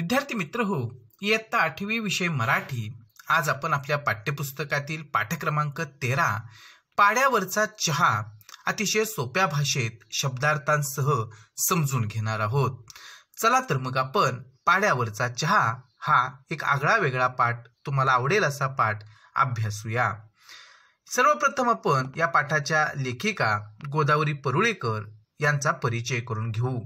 विद्यार्थी मित्र हो इयत्ता आठवी विषय मराठी आज आपण आपल्या पाठ्यपुस्तकातील पाठक्रमांक तेरा पाड्यावरचा चहा अतिशय सोप्या भाषेत शब्दार्थांसह समजून घेणार आहोत चला तर मग आपण पाड्यावरचा चहा हा एक आगळा वेगळा पाठ तुम्हाला आवडेल असा पाठ अभ्यासूया सर्वप्रथम आपण या पाठाच्या लेखिका गोदावरी परुळेकर यांचा परिचय करून घेऊ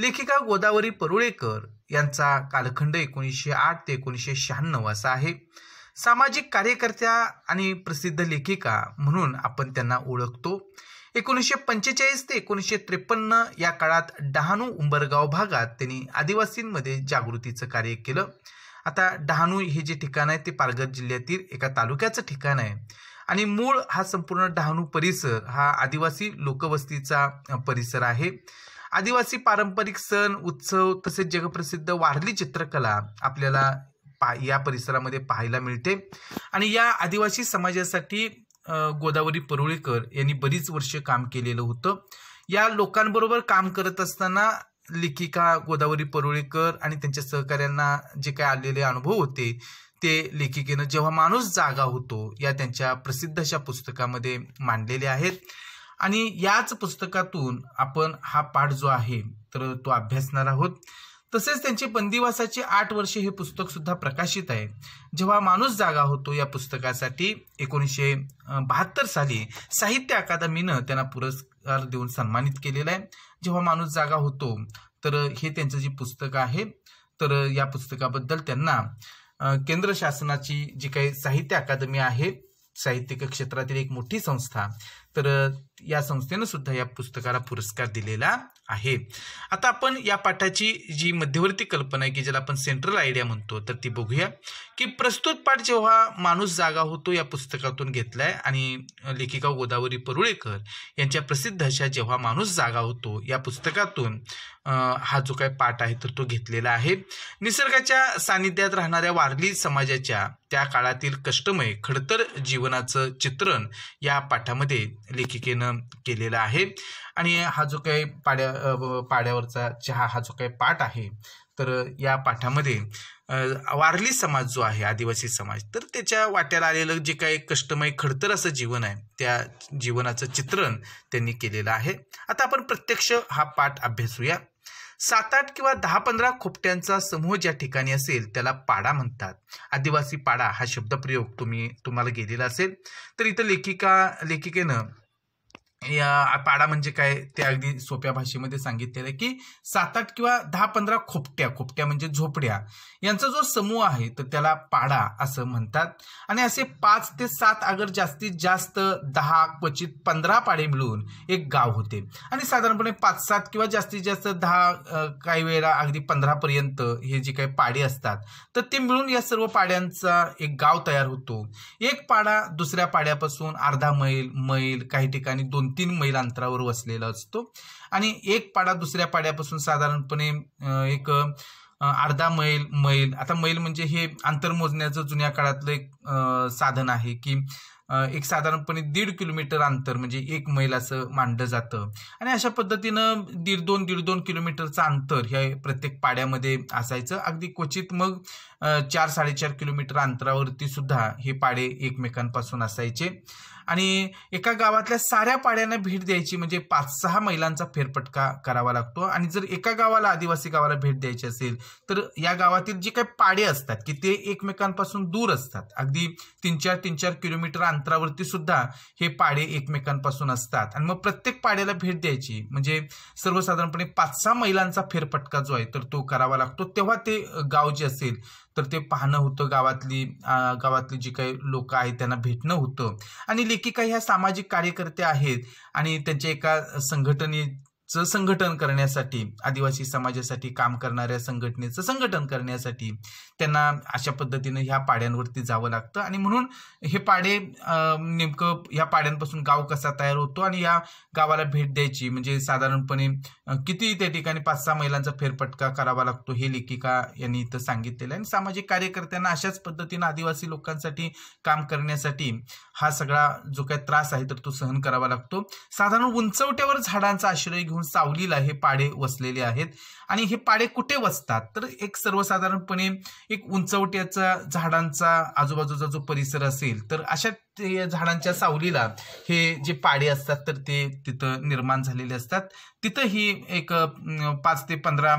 लेखिका गोदावरी परुळेकर यांचा कालखंड एकोणीसशे आठ ते एकोणीसशे शहाण्णव असा आहे सामाजिक कार्यकर्त्या आणि प्रसिद्ध लेखिका म्हणून आपण त्यांना ओळखतो एकोणीसशे पंचेचाळीस ते एकोणीसशे त्रेपन्न या काळात डहाणू उंबरगाव भागात त्यांनी आदिवासींमध्ये जागृतीचं कार्य केलं आता डहाणू हे जे ठिकाण आहे ते पालघर जिल्ह्यातील एका तालुक्याचं ठिकाण आहे आणि मूळ हा संपूर्ण डहाणू परिसर हा आदिवासी लोकवस्तीचा परिसर आहे आदिवासी पारंपरिक सण उत्सव तसेच जगप्रसिद्ध वारली चित्रकला आपल्याला पा या परिसरामध्ये पाहायला मिळते आणि या आदिवासी समाजासाठी गोदावरी परुळेकर यांनी बरीच वर्ष काम केलेलं होतं या लोकांबरोबर काम करत असताना लेखिका गोदावरी परुळेकर आणि त्यांच्या सहकाऱ्यांना जे काय आलेले अनुभव होते ते लेखिकेनं जेव्हा माणूस जागा होतो या त्यांच्या प्रसिद्ध अशा पुस्तकामध्ये मांडलेले आहेत आणि याच पुस्तकातून आपण हा पाठ जो आहे तर तो अभ्यासणार आहोत तसेच त्यांची बंदिवासाचे आठ वर्षे हे पुस्तक सुद्धा प्रकाशित आहे जेव्हा माणूस जागा होतो या पुस्तकासाठी एकोणीसशे बहात्तर साली साहित्य अकादमीनं त्यांना पुरस्कार देऊन सन्मानित केलेला आहे जेव्हा माणूस जागा होतो तर हे त्यांचं जे पुस्तक आहे तर या पुस्तकाबद्दल त्यांना केंद्र शासनाची जी काही साहित्य अकादमी आहे साहित्यिक क्षेत्रातील एक मोठी संस्था तर या संस्थेनं सुद्धा या पुस्तकाला पुरस्कार दिलेला आहे आता आपण या पाठाची जी मध्यवर्ती कल्पना आहे की ज्याला आपण सेंट्रल आयडिया म्हणतो तर ती बघूया की प्रस्तुत पाठ जेव्हा माणूस जागा होतो या पुस्तकातून घेतलाय आणि लेखिका गोदावरी परुळेकर यांच्या प्रसिद्ध अशा जेव्हा माणूस जागा होतो या पुस्तकातून हा जो काय पाठ आहे तर तो घेतलेला आहे निसर्गाच्या सानिध्यात राहणाऱ्या वारली समाजाच्या त्या काळातील कष्टमय खडतर जीवनाचं चित्रण या पाठामध्ये लेखिकेनं केलेलं आहे आणि हा जो काही पाड्या पाड्यावरचा चहा हा जो काही पाठ आहे तर या पाठामध्ये वारली समाज जो आहे आदिवासी समाज तर त्याच्या वाट्याला आलेलं जे काही कष्टमय खडतर असं जीवन आहे त्या जीवनाचं चित्रण त्यांनी केलेलं आहे आता आपण प्रत्यक्ष हा पाठ अभ्यासूया सात आठ किंवा दहा पंधरा खोपट्यांचा समूह ज्या ठिकाणी असेल त्याला पाडा म्हणतात आदिवासी पाडा हा शब्दप्रयोग तुम्ही तुम्हाला गेलेला असेल तर इथं लेखिका लेखिकेनं या पाडा म्हणजे काय ते अगदी सोप्या भाषेमध्ये सांगितलेलं आहे की सात आठ किंवा दहा पंधरा खोपट्या खोपट्या म्हणजे झोपड्या यांचा जो समूह आहे तर त्याला पाडा असं म्हणतात आणि असे पाच ते सात अगर जास्तीत जास्त दहा क्वचित पंधरा पाडे मिळून एक गाव होते आणि साधारणपणे पाच सात किंवा जास्तीत जास्त दहा काही वेळेला अगदी पर्यंत हे जे काही पाडे असतात तर ते मिळून या सर्व पाड्यांचा एक गाव तयार होतो एक पाडा दुसऱ्या पाड्यापासून अर्धा मैल मैल काही ठिकाणी दोन दोन तीन मैल अंतरावर वसलेला असतो आणि एक पाडा दुसऱ्या पाड्यापासून साधारणपणे एक अर्धा मैल मैल आता मैल म्हणजे हे अंतर मोजण्याचं जुन्या काळातलं एक साधन आहे की एक साधारणपणे दीड किलोमीटर अंतर म्हणजे एक मैल असं मांडलं जातं आणि अशा पद्धतीनं दीड दोन दीड दोन किलोमीटरचं अंतर हे प्रत्येक पाड्यामध्ये असायचं अगदी क्वचित मग चार साडेचार किलोमीटर अंतरावरती सुद्धा हे पाडे एकमेकांपासून असायचे आणि एका गावातल्या साऱ्या पाड्यांना भेट द्यायची म्हणजे पाच सहा महिलांचा फेरपटका करावा लागतो आणि जर एका गावाला आदिवासी गावाला भेट द्यायची असेल तर या गावातील जे काही पाडे असतात की ते एकमेकांपासून दूर असतात अगदी तीन चार तीन चार किलोमीटर अंतरावरती सुद्धा हे पाडे एकमेकांपासून असतात आणि मग प्रत्येक पाड्याला भेट द्यायची म्हणजे सर्वसाधारणपणे पाच सहा महिलांचा फेरपटका जो आहे तर तो करावा लागतो तेव्हा ते गाव जे असेल तर ते पाहणं होतं गावातली गावातली जी काही लोक आहेत त्यांना भेटणं होतं आणि लेखिका ह्या सामाजिक कार्यकर्त्या आहेत आणि त्यांच्या एका संघटने चं संघटन करण्यासाठी आदिवासी समाजासाठी काम करणाऱ्या संघटनेचं संघटन करण्यासाठी त्यांना अशा पद्धतीनं ह्या पाड्यांवरती जावं लागतं आणि म्हणून हे पाडे नेमकं ह्या पाड्यांपासून गाव कसा तयार होतो आणि या गावाला भेट द्यायची म्हणजे साधारणपणे किती त्या ठिकाणी पाच सहा महिलांचा फेरफटका करावा लागतो हे लेखिका यांनी इथं सांगितलेलं आणि सामाजिक कार्यकर्त्यांना अशाच पद्धतीनं आदिवासी लोकांसाठी काम करण्यासाठी हा सगळा जो काही त्रास आहे तर तो सहन करावा लागतो साधारण उंचवट्यावर झाडांचा आश्रय घेऊन सावलीला हे पाडे वसलेले आहेत आणि हे पाडे कुठे वसतात तर एक सर्वसाधारणपणे एक उंचवट्याचा झाडांचा आजूबाजूचा जो परिसर असेल तर अशा झाडांच्या सावलीला हे जे पाडे असतात तर ते तिथं निर्माण झालेले असतात तिथं ही एक पाच ते पंधरा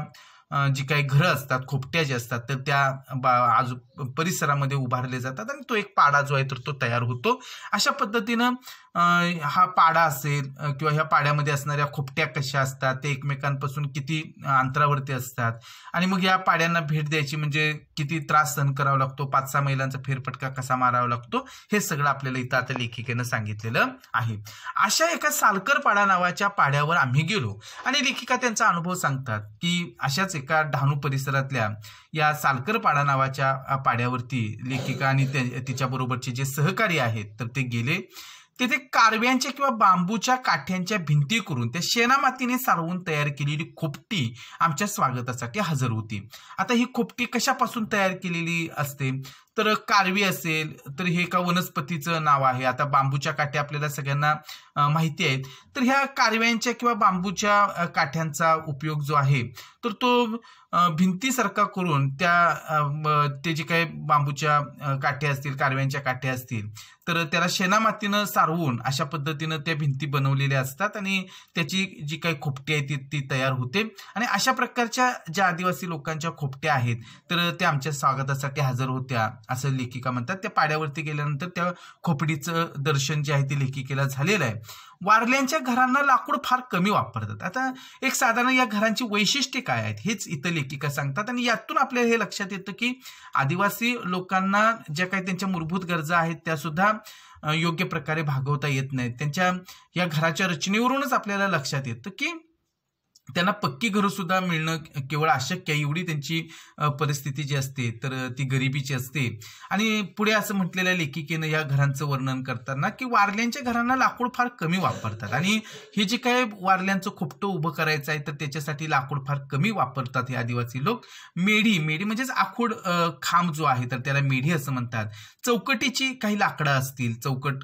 जी काही घरं असतात खोपट्या ज्या असतात तर त्या बा आजू परिसरामध्ये उभारले जातात आणि तो एक पाडा जो आहे तर तो तयार होतो अशा पद्धतीनं हा पाडा असेल किंवा ह्या पाड्यामध्ये असणाऱ्या खोपट्या कशा असतात ते एकमेकांपासून किती अंतरावरती असतात आणि मग या पाड्यांना भेट द्यायची म्हणजे किती त्रास सहन करावा लागतो पाच सहा महिलांचा फेरफटका कसा मारावा लागतो हे सगळं आपल्याला इथं आता लेखिकेनं सांगितलेलं आहे अशा एका सालकर पाडा नावाच्या पाड्यावर आम्ही गेलो आणि लेखिका त्यांचा अनुभव सांगतात की अशाच एका डहाणू परिसरातल्या या सालकर पाडा नावाच्या पाड्यावरती लेखिका आणि तिच्याबरोबरचे जे सहकारी आहेत तर ते गेले तेथे कारव्यांच्या किंवा बांबूच्या काठ्यांच्या भिंती करून त्या शेणामातीने सारवून तयार केलेली खोपटी आमच्या स्वागतासाठी हजर होती आता ही खोपटी कशापासून तयार केलेली असते तर कारवी असेल तर हे एका वनस्पतीचं नाव आहे आता बांबूच्या काठ्या आपल्याला सगळ्यांना माहिती आहेत तर ह्या कारव्यांच्या किंवा बांबूच्या काठ्यांचा उपयोग जो आहे तर तो भिंतीसारखा करून त्या ते जे काही बांबूच्या काठ्या असतील कारव्यांच्या काठ्या असतील तर त्याला शेणामातीनं सारवून अशा पद्धतीनं त्या भिंती बनवलेल्या असतात आणि त्याची जी काही खोपटी आहे ती ती तयार होते आणि अशा प्रकारच्या ज्या आदिवासी लोकांच्या खोपट्या आहेत तर त्या आमच्या स्वागतासाठी हजर होत्या असं लेखिका म्हणतात त्या पाड्यावरती गेल्यानंतर त्या खोपडीचं दर्शन जे आहे ते लेखिकेला झालेलं आहे वारल्यांच्या घरांना लाकूड फार कमी वापरतात आता एक साधारण या घरांची वैशिष्ट्ये काय आहेत हेच इथं लेखिका सांगतात आणि यातून आपल्याला हे लक्षात येतं की आदिवासी लोकांना ज्या काही त्यांच्या मूलभूत गरजा आहेत त्या सुद्धा योग्य प्रकारे भागवता येत नाहीत त्यांच्या या घराच्या रचनेवरूनच आपल्याला लक्षात येतं की त्यांना पक्की घरं सुद्धा मिळणं केवळ अशक्य आहे एवढी त्यांची परिस्थिती जी असते तर ती गरिबीची असते आणि पुढे असं म्हटलेल्या लेखिकेनं या घरांचं वर्णन करताना की वारल्यांच्या घरांना लाकूड फार कमी वापरतात आणि हे जे काय वारल्यांचं खोपटं उभं करायचं आहे तर त्याच्यासाठी लाकूड फार कमी वापरतात हे आदिवासी लोक मेढी मेढी म्हणजेच आखूड खांब जो आहे तर त्याला मेढी असं म्हणतात चौकटीची काही लाकडं असतील चौकट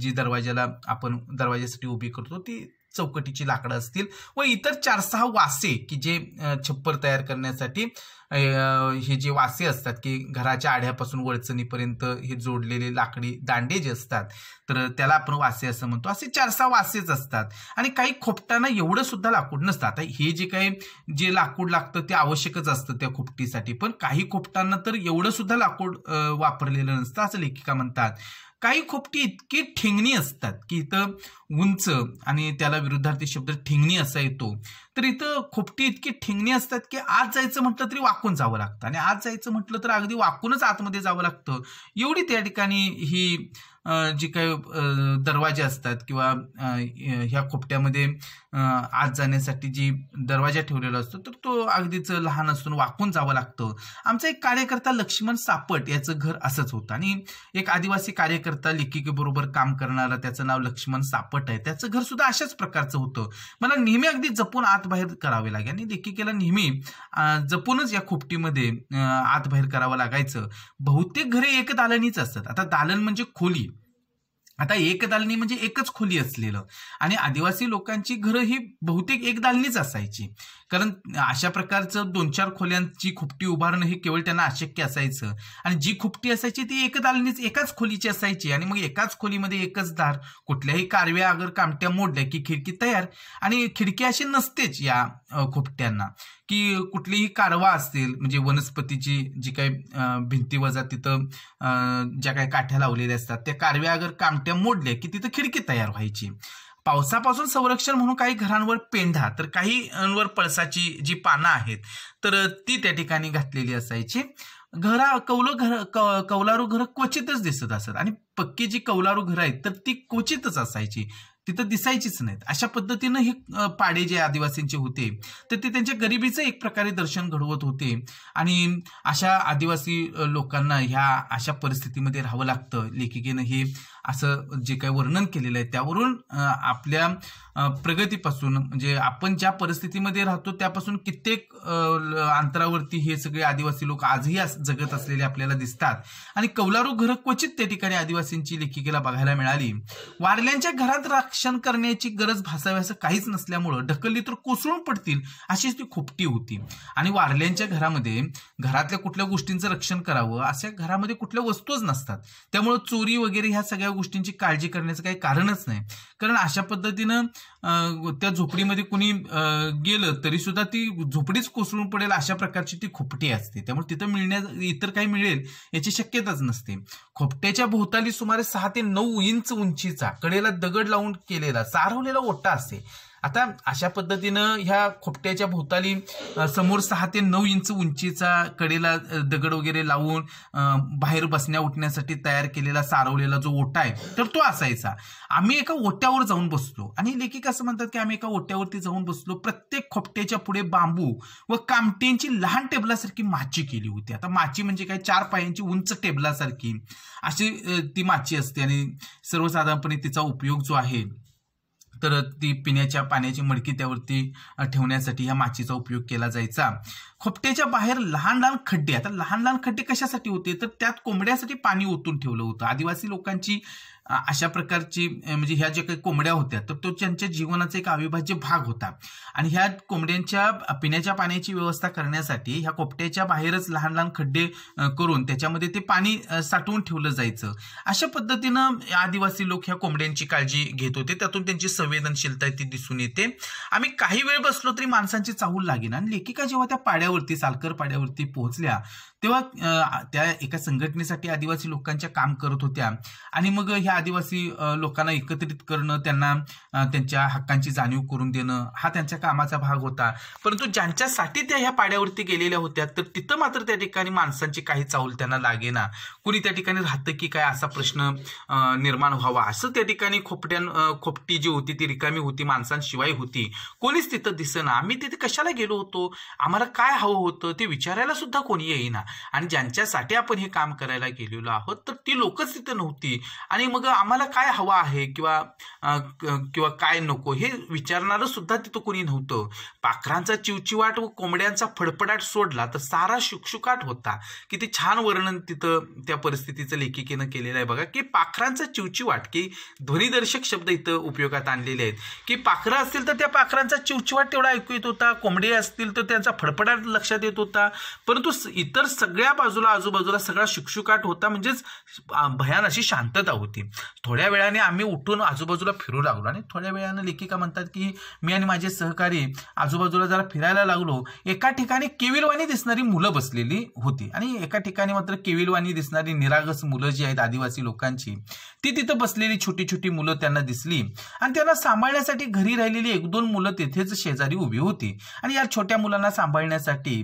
जी दरवाजाला आपण दरवाजासाठी उभी करतो ती चौकटीची लाकडं असतील व इतर चार सहा वासे की जे छप्पर तयार करण्यासाठी हे जे वासे असतात की घराच्या आढ्यापासून वळचणीपर्यंत हे जोडलेले लाकडी दांडे जे असतात तर त्याला आपण वासे असं म्हणतो असे चार सहा वासेच असतात आणि काही खोपटांना एवढं सुद्धा लाकूड नसतं आता हे जे काही जे लाकूड लागतं ते आवश्यकच असतं त्या खोपटीसाठी पण काही खोपटांना तर एवढं सुद्धा लाकूड वापरलेलं नसतं असं लेखिका म्हणतात काही खोपटी इतकी ठिंगणी असतात की इथं उंच आणि त्याला विरुद्धार्थी शब्द ठिंगणी असा येतो तर इथं खोपटी इतकी ठिंगणी असतात की आज जायचं म्हटलं तरी वाकून जावं लागतं आणि आज जायचं म्हटलं तर अगदी वाकूनच आतमध्ये जावं लागतं एवढी त्या ठिकाणी ही जी काही दरवाजे असतात किंवा ह्या खोपट्यामध्ये आत जाण्यासाठी जी दरवाजा ठेवलेला असतो तर तो अगदीच लहान असून वाकून जावं लागतं आमचा एक कार्यकर्ता लक्ष्मण सापट याचं घर असंच होतं आणि एक आदिवासी कार्यकर्ता लेखिकेबरोबर काम करणारा त्याचं नाव लक्ष्मण सापट आहे त्याचं घर सुद्धा अशाच प्रकारचं होतं मला नेहमी अगदी जपून आत बाहेर करावे लागे आणि लेखिकेला नेहमी जपूनच या खोपटीमध्ये आत बाहेर करावं लागायचं बहुतेक घरे एक दालनीच असतात आता दालन म्हणजे खोली आता एक दालनी म्हणजे एकच खोली असलेलं आणि आदिवासी लोकांची घरं ही बहुतेक एक दालनीच असायची कारण अशा प्रकारचं दोन चार खोल्यांची खुपटी उभारणं हे केवळ त्यांना अशक्य असायचं आणि जी खुपटी असायची ती एक दालनीच एकाच खोलीची असायची आणि मग एकाच खोलीमध्ये एकच दार कुठल्याही कारव्या अगर कामट्या मोडल्या की खिडकी तयार आणि खिडकी अशी नसतेच या खुपट्यांना की कुठलीही कारवा असतील म्हणजे वनस्पतीची जी काही भिंती वजा तिथं ज्या काही काठ्या लावलेल्या असतात त्या कारव्या अगर कामट्या पाट्या मोडल्या की तिथं खिडकी तयार व्हायची पावसापासून संरक्षण म्हणून काही घरांवर पेंढा तर वर पळसाची जी पानं आहेत तर ती त्या ठिकाणी घातलेली असायची घरा कौल घर कौलारू घर क्वचितच दिसत असत आणि पक्की जी कौलारू घर आहेत तर ती क्वचितच असायची तिथं दिसायचीच नाहीत अशा पद्धतीनं हे पाडे जे आदिवासींचे होते तर ते त्यांच्या गरिबीचं एक प्रकारे दर्शन घडवत होते आणि अशा आदिवासी लोकांना ह्या अशा परिस्थितीमध्ये राहावं लागतं लेखिकेनं हे असं जे काही वर्णन केलेलं आहे त्यावरून आपल्या प्रगतीपासून म्हणजे आपण ज्या परिस्थितीमध्ये राहतो त्यापासून कित्येक अंतरावरती हे सगळे आदिवासी लोक आजही जगत असलेले आपल्याला दिसतात आणि कौलारू घरं क्वचित त्या ठिकाणी आदिवासींची लेखिकेला बघायला मिळाली वारल्यांच्या घरात रक्षण करण्याची गरज भासावी असं काहीच नसल्यामुळं ढकलली तर कोसळून पडतील अशीच ती खोपटी होती आणि वारल्यांच्या घरामध्ये घरातल्या कुठल्या गोष्टींचं रक्षण करावं अशा घरामध्ये कुठल्या वस्तूच नसतात त्यामुळे चोरी वगैरे ह्या सगळ्या या गोष्टींची काळजी करण्याचं काही कारणच नाही कारण अशा पद्धतीनं त्या झोपडीमध्ये कुणी गेलं तरी सुद्धा ती झोपडीच कोसळून पडेल अशा प्रकारची ती खोपटी असते त्यामुळे तिथं मिळण्या इतर काही मिळेल याची शक्यताच नसते खोपट्याच्या भोवताली सुमारे सहा ते नऊ इंच उंचीचा कडेला दगड लावून केलेला सारवलेला ओटा असते आता अशा पद्धतीनं ह्या खोपट्याच्या भोवताली समोर सहा ते नऊ इंच उंचीचा कडेला दगड वगैरे लावून बाहेर बसण्या उठण्यासाठी तयार केलेला सारवलेला जो ओटा आहे तर तो असायचा आम्ही एका ओट्यावर जाऊन बसलो आणि लेखिक असं म्हणतात की आम्ही एका ओट्यावरती जाऊन बसलो प्रत्येक खोपट्याच्या पुढे बांबू व कामटेंची लहान टेबलासारखी माची केली होती आता माची म्हणजे काय चार पायांची उंच टेबलासारखी अशी ती माची असते आणि सर्वसाधारणपणे तिचा उपयोग जो आहे तर ती पिण्याच्या पाण्याची मडकी त्यावरती ठेवण्यासाठी ह्या माचीचा उपयोग केला जायचा खोपट्याच्या बाहेर लहान लहान खड्डे आता लहान लहान खड्डे कशासाठी होते तर त्यात कोंबड्यासाठी पाणी ओतून ठेवलं होतं आदिवासी लोकांची अशा प्रकारची म्हणजे ह्या ज्या काही कोंबड्या होत्या तर तो त्यांच्या जीवनाचा एक अविभाज्य भाग होता आणि ह्या कोंबड्यांच्या पिण्याच्या पाण्याची व्यवस्था करण्यासाठी ह्या कोपट्याच्या बाहेरच लहान लहान खड्डे करून त्याच्यामध्ये ते पाणी साठवून ठेवलं जायचं अशा पद्धतीनं आदिवासी लोक ह्या कोंबड्यांची काळजी घेत होते त्यातून त्यांची संवेदनशीलता ती दिसून येते आम्ही काही वेळ बसलो तरी माणसांची चाहूल लागेल आणि लेखिका जेव्हा त्या पाड्यावरती सालकर पाड्यावरती पोहोचल्या तेव्हा त्या एका संघटनेसाठी आदिवासी लोकांच्या काम करत होत्या आणि मग ह्या आदिवासी लोकांना एकत्रित करणं त्यांना त्यांच्या हक्कांची जाणीव करून देणं हा त्यांच्या कामाचा भाग होता परंतु ज्यांच्यासाठी त्या ह्या पाड्यावरती गेलेल्या होत्या तर तिथं मात्र त्या ठिकाणी माणसांची काही चाऊल त्यांना लागेना कुणी त्या ठिकाणी राहतं की काय असा प्रश्न निर्माण व्हावा असं त्या ठिकाणी खोपट्या खोपटी जी होती ती रिकामी होती माणसांशिवाय होती कोणीच तिथं दिसेना आम्ही तिथे कशाला गेलो होतो आम्हाला काय हवं होतं ते विचारायला सुद्धा कोणी येईना आणि ज्यांच्यासाठी आपण हे काम करायला गेलेलो आहोत तर ती लोकच तिथे नव्हती आणि मग आम्हाला काय हवा आहे किंवा किंवा काय नको हे विचारणारं सुद्धा तिथं कोणी नव्हतं पाखरांचा चिवचिवाट व कोंबड्यांचा फडफडाट सोडला तर सारा शुकशुकाट होता किती छान वर्णन तिथं त्या परिस्थितीचं लेखिकेनं केलेलं आहे बघा की पाखरांचा चिवचिवाट की ध्वनिदर्शक शब्द इथं उपयोगात आणलेले आहेत की पाखरं असतील तर त्या पाखरांचा चिवचिवाट तेवढा ऐकू येत होता कोंबडी असतील तर त्यांचा फडफडाट लक्षात येत होता परंतु इतर सगळ्या बाजूला आजूबाजूला सगळा शिक्षुकाट होता म्हणजेच भयान अशी शांतता होती थोड्या वेळाने आम्ही उठून आजूबाजूला फिरू लागलो आणि थोड्या वेळाने लेखिका म्हणतात की मी आणि माझे सहकारी आजूबाजूला जरा फिरायला लागलो एका ठिकाणी केविलवाणी दिसणारी मुलं बसलेली होती आणि एका ठिकाणी मात्र केविलवाणी दिसणारी निरागस मुलं जी आहेत आदिवासी लोकांची ती तिथं बसलेली छोटी छोटी मुलं त्यांना दिसली आणि त्यांना सांभाळण्यासाठी घरी राहिलेली एक दोन मुलं तिथेच शेजारी उभी होती आणि या छोट्या मुलांना सांभाळण्यासाठी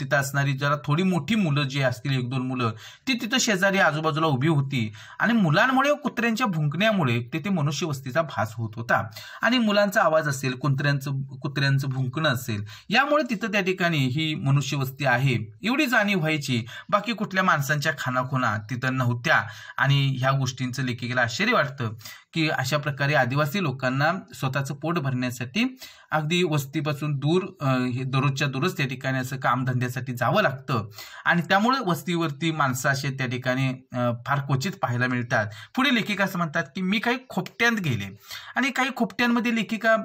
तिथं असणारी जरा थोडी मोठी मोठी मुलं जी असतील एक दोन मुलं ती तिथं शेजारी आजूबाजूला उभी होती आणि मुलांमुळे कुत्र्यांच्या भुंकण्यामुळे तिथे मनुष्यवस्तीचा भास होत होता आणि मुलांचा आवाज असेल कुत्र्यांचं कुत्र्यांचं भुंकणं असेल यामुळे तिथं त्या ठिकाणी ही मनुष्यवस्ती आहे एवढी जाणीव व्हायची बाकी कुठल्या माणसांच्या खानाखुणा तिथं नव्हत्या आणि ह्या गोष्टींचं लेखिकेला आश्चर्य वाटतं की अशा प्रकारे आदिवासी लोकांना स्वतःचं पोट भरण्यासाठी अगदी वस्तीपासून दूर हे दररोजच्या दररोज त्या ठिकाणी असं कामधंद्यासाठी जावं लागतं आणि त्यामुळे वस्तीवरती माणसं असे त्या ठिकाणी फार क्वचित पाहायला मिळतात पुढे लेखिका असं म्हणतात की मी काही खोपट्यांत गेले आणि काही खोपट्यांमध्ये लेखिका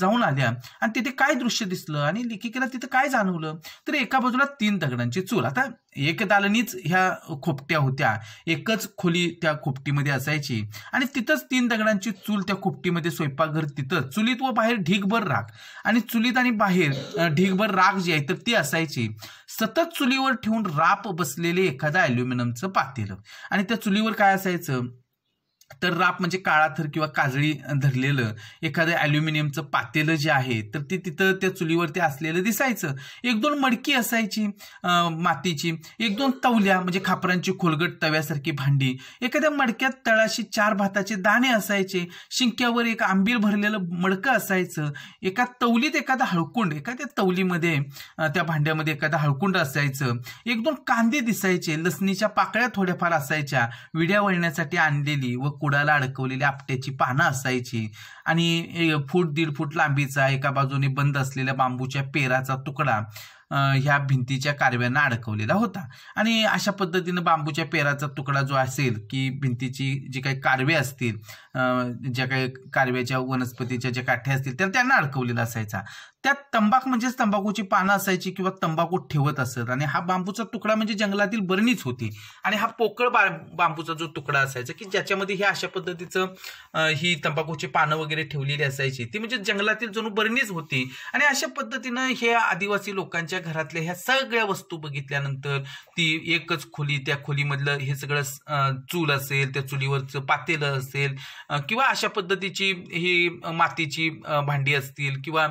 जाऊन आल्या आणि तिथे काय दृश्य दिसलं आणि लेखिकेला तिथे काय जाणवलं तर एका बाजूला तीन दगडांची चूल आता एक दालनीच ह्या खोपट्या होत्या एकच खोली त्या खोपटीमध्ये असायची आणि तिथंच तीन दगडांची चूल त्या खोपटीमध्ये स्वयंपाकघर तिथंच चुलीत व बाहेर ढीगभर राख आणि चुलीत आणि बाहेर ढीगभर राख जी आहे तर ती असायची सतत चुलीवर ठेवून राप बसलेले एखादा ॲल्युमिनियमचं पातेलं आणि त्या चुलीवर काय असायचं तर राप म्हणजे काळा थर किंवा काजळी धरलेलं एखादं ॲल्युमिनियमचं पातेलं जे आहे तर ते तिथं त्या चुलीवरती असलेलं दिसायचं एक दोन मडकी असायची मातीची एक दोन तवल्या म्हणजे खापरांची खोलगट तव्यासारखी भांडी एखाद्या मडक्यात तळाशी चार भाताचे दाणे असायचे शिंक्यावर एक आंबीर भरलेलं मडकं असायचं एका तवलीत एखादा हळकुंड एखाद्या तवलीमध्ये त्या भांड्यामध्ये एखादा हळकुंड असायचं एक दोन कांदे दिसायचे लसणीच्या पाकळ्या थोड्याफार असायच्या विड्या वळण्यासाठी आणलेली व कुडाला अडकवलेली आपट्याची पानं असायची आणि फूट दीड फूट लांबीचा एका बाजूने बंद असलेल्या बांबूच्या पेराचा तुकडा ह्या भिंतीच्या कारव्यांना अडकवलेला होता आणि अशा पद्धतीनं बांबूच्या पेराचा तुकडा जो असेल की भिंतीची जी काही कारवे असतील ज्या काही कारव्याच्या वनस्पतीच्या ज्या काठ्या असतील तर त्यांना अडकवलेला असायचा त्यात तंबाख म्हणजेच तंबाखूची पानं असायची किंवा तंबाखू ठेवत असत आणि हा बांबूचा तुकडा म्हणजे जंगलातील बरणीच होती आणि हा पोकळ बांबूचा जो तुकडा असायचा की ज्याच्यामध्ये हे अशा पद्धतीचं ही तंबाखूची पानं वगैरे ठेवलेली असायची ती म्हणजे जंगलातील जणू बरणीच होती आणि अशा पद्धतीनं हे आदिवासी लोकांच्या घरातल्या ह्या सगळ्या वस्तू बघितल्यानंतर ती एकच खोली त्या खोलीमधलं हे सगळं चूल असेल त्या चुलीवरचं पातेलं असेल किंवा अशा पद्धतीची ही मातीची भांडी असतील किंवा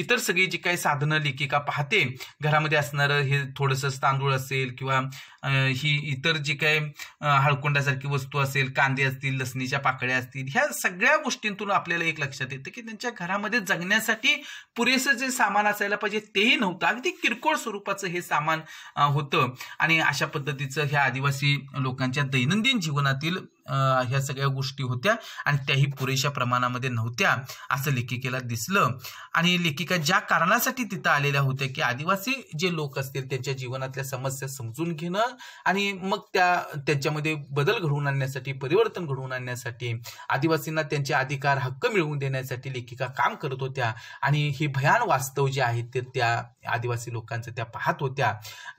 इतर सगळी जी काही साधनं लेखिका पाहते घरामध्ये असणारं हे थोडंसं तांदूळ असेल किंवा ही इतर जी काय हळकुंडासारखी वस्तू असेल कांदे असतील लसणीच्या पाकळ्या असतील ह्या सगळ्या गोष्टींतून आपल्याला एक लक्षात येतं की त्यांच्या घरामध्ये जगण्यासाठी पुरेसं जे सामान असायला पाहिजे तेही नव्हतं अगदी किरकोळ स्वरूपाचं हे सामान होतं आणि अशा पद्धतीचं ह्या आदिवासी लोकांच्या दैनंदिन जीवनातील ह्या सगळ्या गोष्टी होत्या आणि त्याही पुरेशा प्रमाणामध्ये नव्हत्या असं लेखिकेला दिसलं आणि लेखिका ज्या कारणासाठी तिथं आलेल्या होत्या की आदिवासी जे लोक असतील त्यांच्या जीवनातल्या समस्या समजून घेणं आणि मग त्या त्यांच्यामध्ये बदल घडवून आणण्यासाठी परिवर्तन घडवून आणण्यासाठी आदिवासींना त्यांचे अधिकार हक्क मिळवून देण्यासाठी लेखिका काम करत होत्या आणि हे भयान वास्तव जे आहे ते त्या आदिवासी लोकांचं त्या पाहत होत्या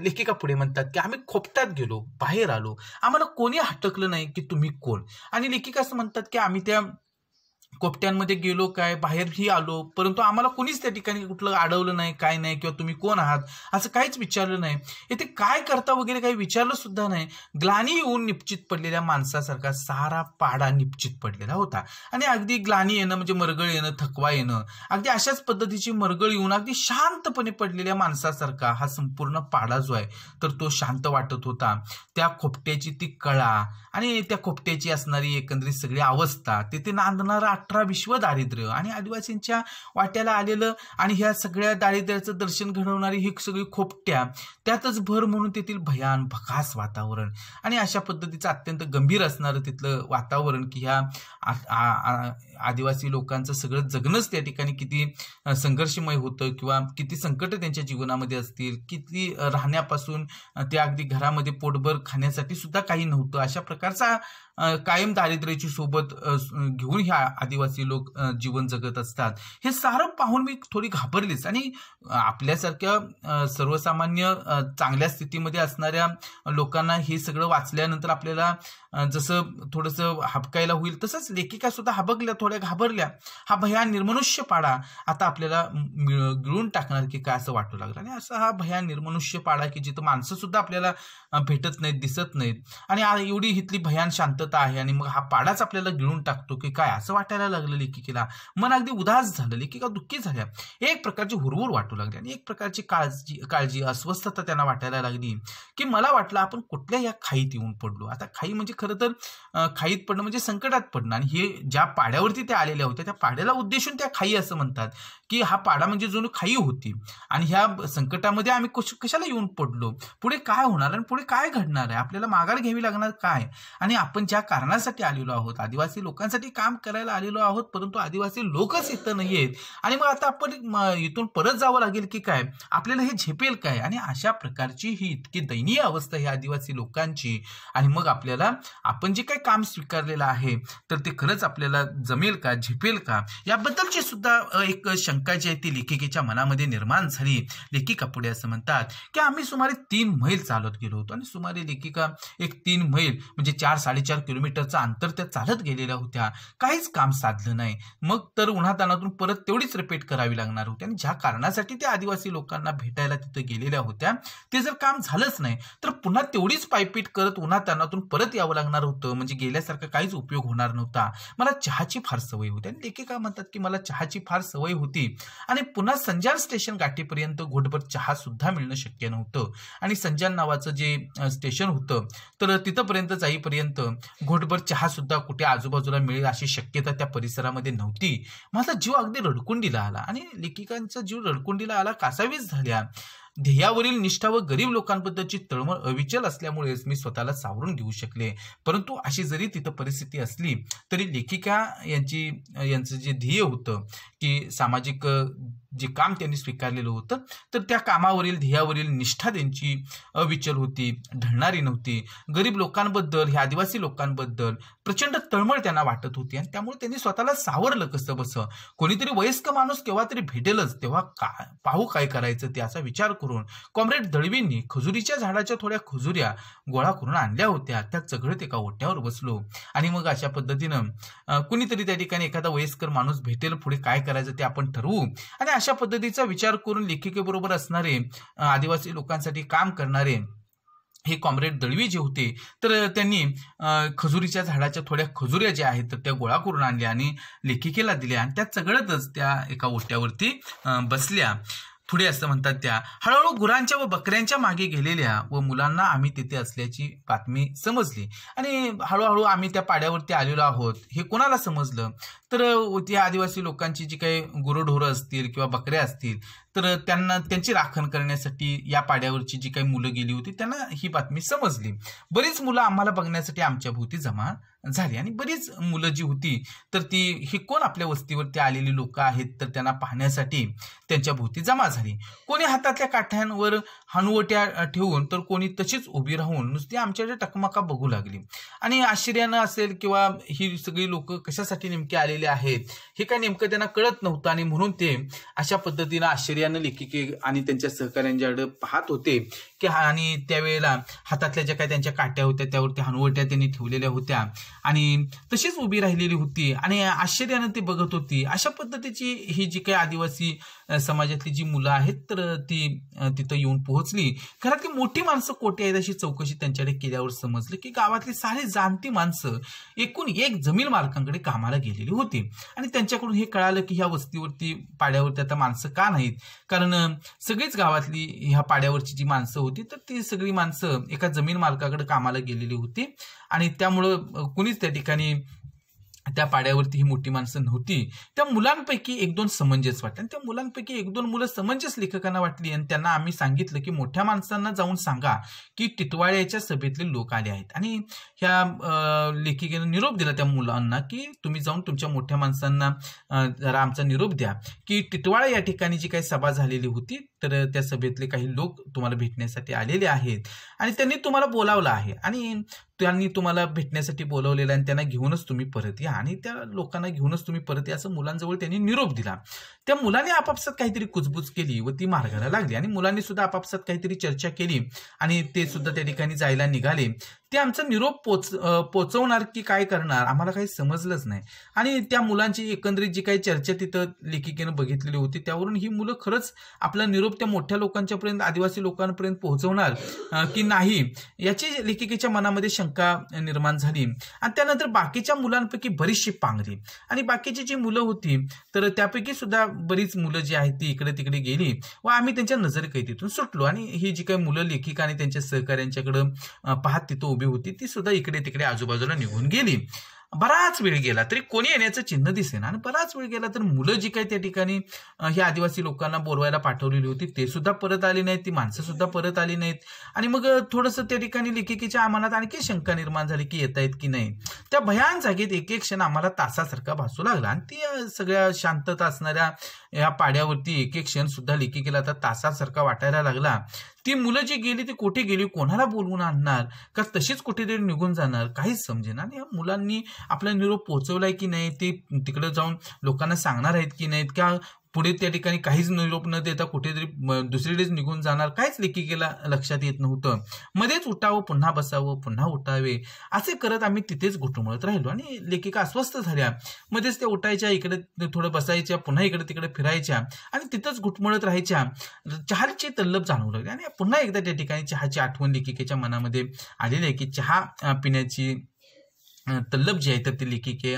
लेखिका पुढे म्हणतात की आम्ही खोपट्यात गेलो बाहेर आलो आम्हाला कोणी हटकलं नाही की तुम्ही कोण आणि लेखिका असं म्हणतात की आम्ही त्या कोपट्यांमध्ये गेलो काय बाहेरही आलो परंतु आम्हाला कोणीच त्या ठिकाणी कुठलं अडवलं नाही काय नाही किंवा तुम्ही कोण आहात असं काहीच विचारलं नाही येथे काय करता वगैरे काही विचारलं सुद्धा नाही ग्लानी येऊन निपचित पडलेल्या माणसासारखा सारा पाडा निपचित पडलेला होता आणि अगदी ग्लानी येणं म्हणजे मरगळ येणं थकवा येणं अगदी अशाच पद्धतीची मरगळ येऊन अगदी शांतपणे पडलेल्या माणसासारखा हा संपूर्ण पाडा जो आहे तर तो शांत वाटत होता त्या खोपट्याची ती कळा आणि त्या खोपट्याची असणारी एकंदरीत सगळी अवस्था तिथे नांदणारा अठरा विश्व दारिद्र्य आणि आदिवासींच्या वाट्याला आलेलं आणि ह्या सगळ्या दारिद्र्याचं दर्शन घडवणारी ही सगळी खोपट्या त्यातच भर म्हणून तेथील भयान भकास वातावरण आणि अशा पद्धतीचं अत्यंत गंभीर असणारं तिथलं वातावरण की ह्या आदिवासी लोकांचं सगळं जगणंच त्या ठिकाणी किती संघर्षमय होतं किंवा किती संकट त्यांच्या जीवनामध्ये असतील किती राहण्यापासून ते अगदी घरामध्ये पोटभर खाण्यासाठी सुद्धा काही नव्हतं अशा प्रकारचा कायम दारिद्र्याची सोबत घेऊन ह्या आदिवासी लोक जीवन जगत असतात हे सारं पाहून मी थोडी घाबरलीच आणि आपल्यासारख्या सर्वसामान्य चांगल्या स्थितीमध्ये असणाऱ्या लोकांना हे सगळं वाचल्यानंतर आपल्याला जसं थोडंसं हबकायला होईल तसंच लेखिका सुद्धा हबकल्या थोड्या घाबरल्या हा भया निर्मनुष्य पाडा आता आपल्याला गिळून टाकणार की काय असं वाटू लागलं आणि असा हा भया निर्मनुष्य पाडा की जिथं माणसं सुद्धा आपल्याला भेटत नाहीत दिसत नाहीत आणि एवढी हिथली भयान शांत शांतता आहे आणि मग हा पाडाच आपल्याला गिळून टाकतो की काय असं वाटायला लागलं लेखिकेला मन अगदी उदास झालं लेखिका दुःखी झाल्या एक प्रकारची हुरहुर वाटू लागली आणि एक प्रकारची काळजी काळजी अस्वस्थता त्यांना वाटायला लागली की मला वाटलं आपण कुठल्या या खाईत येऊन पडलो आता खाई म्हणजे खरं तर खाईत पडणं म्हणजे संकटात पडणं आणि हे ज्या पाड्यावरती त्या आलेल्या होत्या त्या पाड्याला उद्देशून त्या खाई असं म्हणतात की हा पाडा म्हणजे जुनं खाई होती आणि ह्या संकटामध्ये आम्ही कशाला येऊन पडलो पुढे काय होणार आणि पुढे काय घडणार आहे आपल्याला माघार घ्यावी लागणार काय आणि आपण ज्या कारणासाठी आलेलो आहोत आदिवासी लोकांसाठी काम करायला आलेलो आहोत परंतु आदिवासी लोकच इथं नाही आहेत आणि मग आता आपण इथून परत जावं लागेल की काय आपल्याला हे झेपेल काय आणि अशा प्रकारची ही इतकी दयनीय अवस्था ही आदिवासी लोकांची आणि मग आपल्याला आपण जे काही काम स्वीकारलेलं आहे तर ते खरंच आपल्याला जमेल का झेपेल का याबद्दलची सुद्धा एक शंका जी आहे ती लेखिकेच्या मनामध्ये निर्माण झाली लेखिका पुढे असं म्हणतात की आम्ही सुमारे तीन मैल चालत गेलो होतो आणि सुमारे लेखिका एक तीन मैल म्हणजे चार साडेचार किलोमीटरचं अंतर त्या चालत गेलेल्या होत्या काहीच काम साधलं नाही मग तर उन्हातानातून परत तेवढीच रिपीट करावी लागणार होती आणि ज्या कारणासाठी त्या आदिवासी लोकांना भेटायला तिथं गेलेल्या होत्या ते जर काम झालंच नाही तर पुन्हा तेवढीच पायपीट करत उन्हातानातून परत यावं लागणार होतं म्हणजे गेल्यासारखं काहीच उपयोग होणार नव्हता मला चहाची फार सवय होती आणि लेखिका म्हणतात की मला चहाची फार सवय होती आणि पुन्हा संजान स्टेशन गाठीपर्यंत घोटभर चहा सुद्धा मिळणं शक्य नव्हतं आणि संजान नावाचं जे स्टेशन होतं तर तिथंपर्यंत जाईपर्यंत घोटभर चहा सुद्धा कुठे आजूबाजूला मिळेल अशी शक्यता त्या परिसरामध्ये नव्हती माझा जीव अगदी रडकुंडीला आला आणि लेखिकांचा जीव रडकुंडीला आला कासावीस झाल्या ध्येयावरील निष्ठा व गरीब लोकांबद्दलची तळमळ अविचल असल्यामुळेच मी स्वतःला सावरून घेऊ शकले परंतु अशी जरी तिथं परिस्थिती असली तरी लेखिका यांची यांचं जे ध्येय होतं की सामाजिक जे काम त्यांनी स्वीकारलेलं होतं तर त्या कामावरील ध्येयावरील निष्ठा त्यांची अविचल होती ढळणारी नव्हती गरीब लोकांबद्दल ह्या आदिवासी लोकांबद्दल प्रचंड तळमळ त्यांना वाटत होती आणि त्यामुळे त्यांनी स्वतःला सावरलं कसं बसं कोणीतरी वयस्क माणूस केव्हा तरी भेटेलच तेव्हा का पाहू काय करायचं ते असा विचार करून कॉम्रेड दळवींनी खजुरीच्या झाडाच्या थोड्या खजुऱ्या गोळा करून आणल्या होत्या त्या चघळत एका ओट्यावर बसलो आणि मग अशा पद्धतीनं कुणीतरी त्या ठिकाणी एखादा वयस्कर माणूस भेटेल पुढे काय करायचं ते आपण ठरवू आणि अशा पद्धतीचा विचार करून लेखिकेबरोबर असणारे आदिवासी लोकांसाठी काम करणारे हे कॉम्रेड दळवी जे होते तर त्यांनी खजुरीच्या झाडाच्या थोड्या खजुऱ्या ज्या आहेत तर त्या गोळा करून आणल्या आणि लेखिकेला दिल्या आणि त्या चगळतच त्या एका ओट्यावरती बसल्या पुढे असं म्हणतात त्या हळूहळू गुरांच्या व बकऱ्यांच्या मागे गेलेल्या व मुलांना आम्ही तिथे असल्याची बातमी समजली आणि हळूहळू आम्ही त्या पाड्यावरती आलेलो आहोत हे कोणाला समजलं तर त्या आदिवासी लोकांची जी काही गुरुढोरं असतील किंवा बकऱ्या असतील तर त्यांना त्यांची राखण करण्यासाठी या पाड्यावरची जी काही मुलं गेली होती त्यांना ही बातमी समजली बरीच मुलं आम्हाला बघण्यासाठी आमच्या भोवती जमा झाली आणि बरीच मुलं जी होती तर ती हे कोण आपल्या वस्तीवरती आलेली लोक आहेत तर त्यांना पाहण्यासाठी त्यांच्या भोवती जमा झाली कोणी हातातल्या काठ्यांवर हनुवट्या ठेवून तर कोणी तशीच उभी राहून नुसती आमच्याकडे टकमका बघू लागली आणि आश्चर्यानं असेल किंवा ही सगळी लोक कशासाठी नेमके आलेले आहेत हे काय नेमकं त्यांना कळत नव्हतं आणि म्हणून ते अशा पद्धतीनं आश्चर्य लिखी लेखिके आणि त्यांच्या सहकाऱ्यांच्याकडे पाहत होते की आणि त्यावेळेला हातातल्या ज्या काही त्यांच्या काट्या होत्या त्यावरती हनुवट्या त्यांनी ठेवलेल्या होत्या आणि तशीच उभी राहिलेली होती आणि आश्चर्यानं ते बघत होती अशा पद्धतीची ही जी काही आदिवासी समाजातली जी मुलं आहेत तर ती तिथं येऊन पोहोचली घरातली मोठी माणसं कोठे आहेत अशी चौकशी त्यांच्याकडे केल्यावर समजलं की गावातली सारी जाणती माणसं एकूण एक जमीन मालकांकडे कामाला गेलेली होती आणि त्यांच्याकडून हे कळालं की ह्या वस्तीवरती पाड्यावरती आता माणसं का नाहीत कारण सगळीच गावातली ह्या पाड्यावरची जी माणसं होती तर ती सगळी माणसं एका जमीन मालकाकडे कामाला गेलेली होती आणि त्यामुळं कुणीच त्या ठिकाणी त्या पाड्यावरती ही मोठी माणसं नव्हती त्या मुलांपैकी एक दोन समंजस वाटले आणि त्या मुलांपैकी एक दोन मुलं समंजस लेखकांना वाटली आणि त्यांना आम्ही सांगितलं की मोठ्या माणसांना जाऊन सांगा की टिटवाळ्याच्या सभेतले लोक आले आहेत आणि ह्या लेखिकेनं निरोप दिला त्या मुलांना की तुम्ही जाऊन तुमच्या मोठ्या माणसांना जरा आमचा निरोप द्या की टिटवाळा या ठिकाणी जी काही सभा झालेली होती तर त्या सभेतले काही लोक तुम्हाला भेटण्यासाठी आलेले आहेत आणि त्यांनी तुम्हाला बोलावलं आहे आणि त्यांनी तुम्हाला भेटण्यासाठी बोलावलेलं आणि त्यांना घेऊनच तुम्ही परत या आणि त्या लोकांना घेऊनच तुम्ही परत या असं मुलांजवळ त्यांनी निरोप दिला त्या मुलाने आपापसात काहीतरी कुजबूज केली व ती मार्गाला लागली आणि मुलांनी सुद्धा आपापसात काहीतरी चर्चा केली आणि ते सुद्धा त्या ठिकाणी जायला निघाले ते आमचा निरोप पोच पोचवणार की काय करणार आम्हाला काही समजलंच नाही आणि त्या मुलांची एकंदरीत जी काही चर्चा तिथं लेखिकेनं बघितलेली होती त्यावरून ही मुलं खरंच आपला निरोप त्या मोठ्या लोकांच्यापर्यंत आदिवासी लोकांपर्यंत पोहोचवणार की नाही याची लेखिकेच्या मनामध्ये शंका निर्माण झाली आणि त्यानंतर बाकीच्या मुलांपैकी बरीचशी पांगली आणि बाकीची जी मुलं होती तर त्यापैकी सुद्धा बरीच मुलं जी आहेत ती इकडे तिकडे गेली व आम्ही त्यांच्या नजरकैदीतून सुटलो आणि ही जी काही मुलं लेखिका आणि त्यांच्या सहकाऱ्यांच्याकडं पाहत तिथं उभी उभी होती ती सुद्धा इकडे तिकडे आजूबाजूला निघून गेली बराच वेळ गेला तरी कोणी येण्याचं चिन्ह दिसेना आणि बराच वेळ गेला तर मुलं जी काही त्या ठिकाणी हे आदिवासी लोकांना बोलवायला पाठवलेली होती ते सुद्धा परत आली नाहीत ती माणसं सुद्धा परत आली नाहीत आणि मग थोडस त्या ठिकाणी लेखिकेच्या आम्हाला आणखी शंका निर्माण झाली की येत आहेत की नाही त्या भयान जागेत एक एक क्षण आम्हाला तासासारखा भासू लागला आणि ती सगळ्या शांतता असणाऱ्या या पाड्यावरती एक एक क्षण सुद्धा केला तर तासासारखा वाटायला लागला ती मुलं जी गेली ती कुठे गेली कोणाला बोलवून आणणार का तशीच कुठेतरी निघून जाणार काहीच आणि या मुलांनी आपला निरोप पोहोचवलाय की नाही ते तिकडे जाऊन लोकांना सांगणार आहेत की नाहीत का पुढे त्या ठिकाणी काहीच निरोप न देता कुठेतरी दुसरीकडेच निघून जाणार काहीच लेखिकेला लक्षात येत नव्हतं मध्येच उठावं पुन्हा बसावं पुन्हा उठावे असे करत आम्ही तिथेच घुटमळत राहिलो आणि लेखिका अस्वस्थ झाल्या मध्येच त्या उठायच्या इकडे थोडं बसायच्या पुन्हा इकडे तिकडे फिरायच्या आणि तिथंच घुटमळत राहायच्या चहाची तल्लब जाणवू लागली आणि पुन्हा एकदा त्या ठिकाणी चहाची आठवण लेखिकेच्या मनामध्ये आलेली आहे की चहा पिण्याची तल्लब जी आहे तर ती लेखिके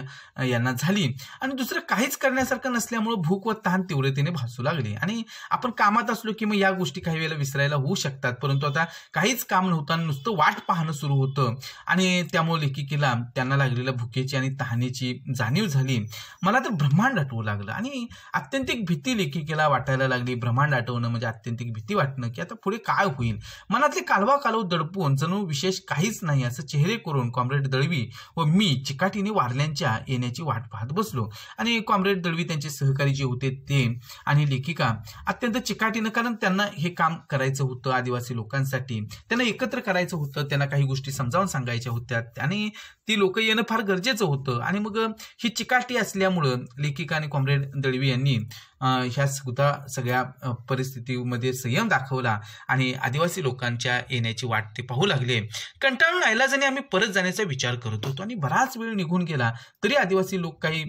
यांना झाली आणि दुसरं काहीच करण्यासारखं नसल्यामुळे भूक व तहान तीव्रतेने भासू लागली आणि आपण कामात असलो की मग या गोष्टी काही वेळेला विसरायला होऊ शकतात परंतु आता काहीच काम नव्हतं नुसतं वाट पाहणं सुरू होतं आणि त्यामुळे लेखिकेला त्यांना लागलेल्या भुकेची आणि तहानेची जाणीव झाली मला तर ब्रह्मांड आठवू लागलं आणि अत्यंतिक भीती लेखिकेला वाटायला लागली ब्रह्मांड आठवणं म्हणजे अत्यंतिक भीती वाटणं की आता पुढे काय होईल मनातले कालवा कालव दडपून जणू विशेष काहीच नाही असं चेहरे करून कॉम्रेड दळवी व मी चिकाटीने वारल्यांच्या येण्याची वाट पाहत बसलो आणि कॉम्रेड दळवी त्यांचे सहकारी जे होते ते आणि लेखिका अत्यंत चिकाटीनं कारण त्यांना हे काम करायचं होतं आदिवासी लोकांसाठी त्यांना एकत्र करायचं होतं त्यांना काही गोष्टी समजावून सांगायच्या होत्या आणि ती लोक येणं फार गरजेचं होतं आणि मग ही चिकाटी असल्यामुळं लेखिका आणि कॉम्रेड दळवी यांनी ह्या सुद्धा सगळ्या परिस्थितीमध्ये संयम दाखवला आणि आदिवासी लोकांच्या येण्याची वाट ते पाहू लागले कंटाळून आयलाजाने आम्ही परत जाण्याचा विचार करत होतो आणि बराच वेळ निघून गेला तरी आदिवासी लोक काही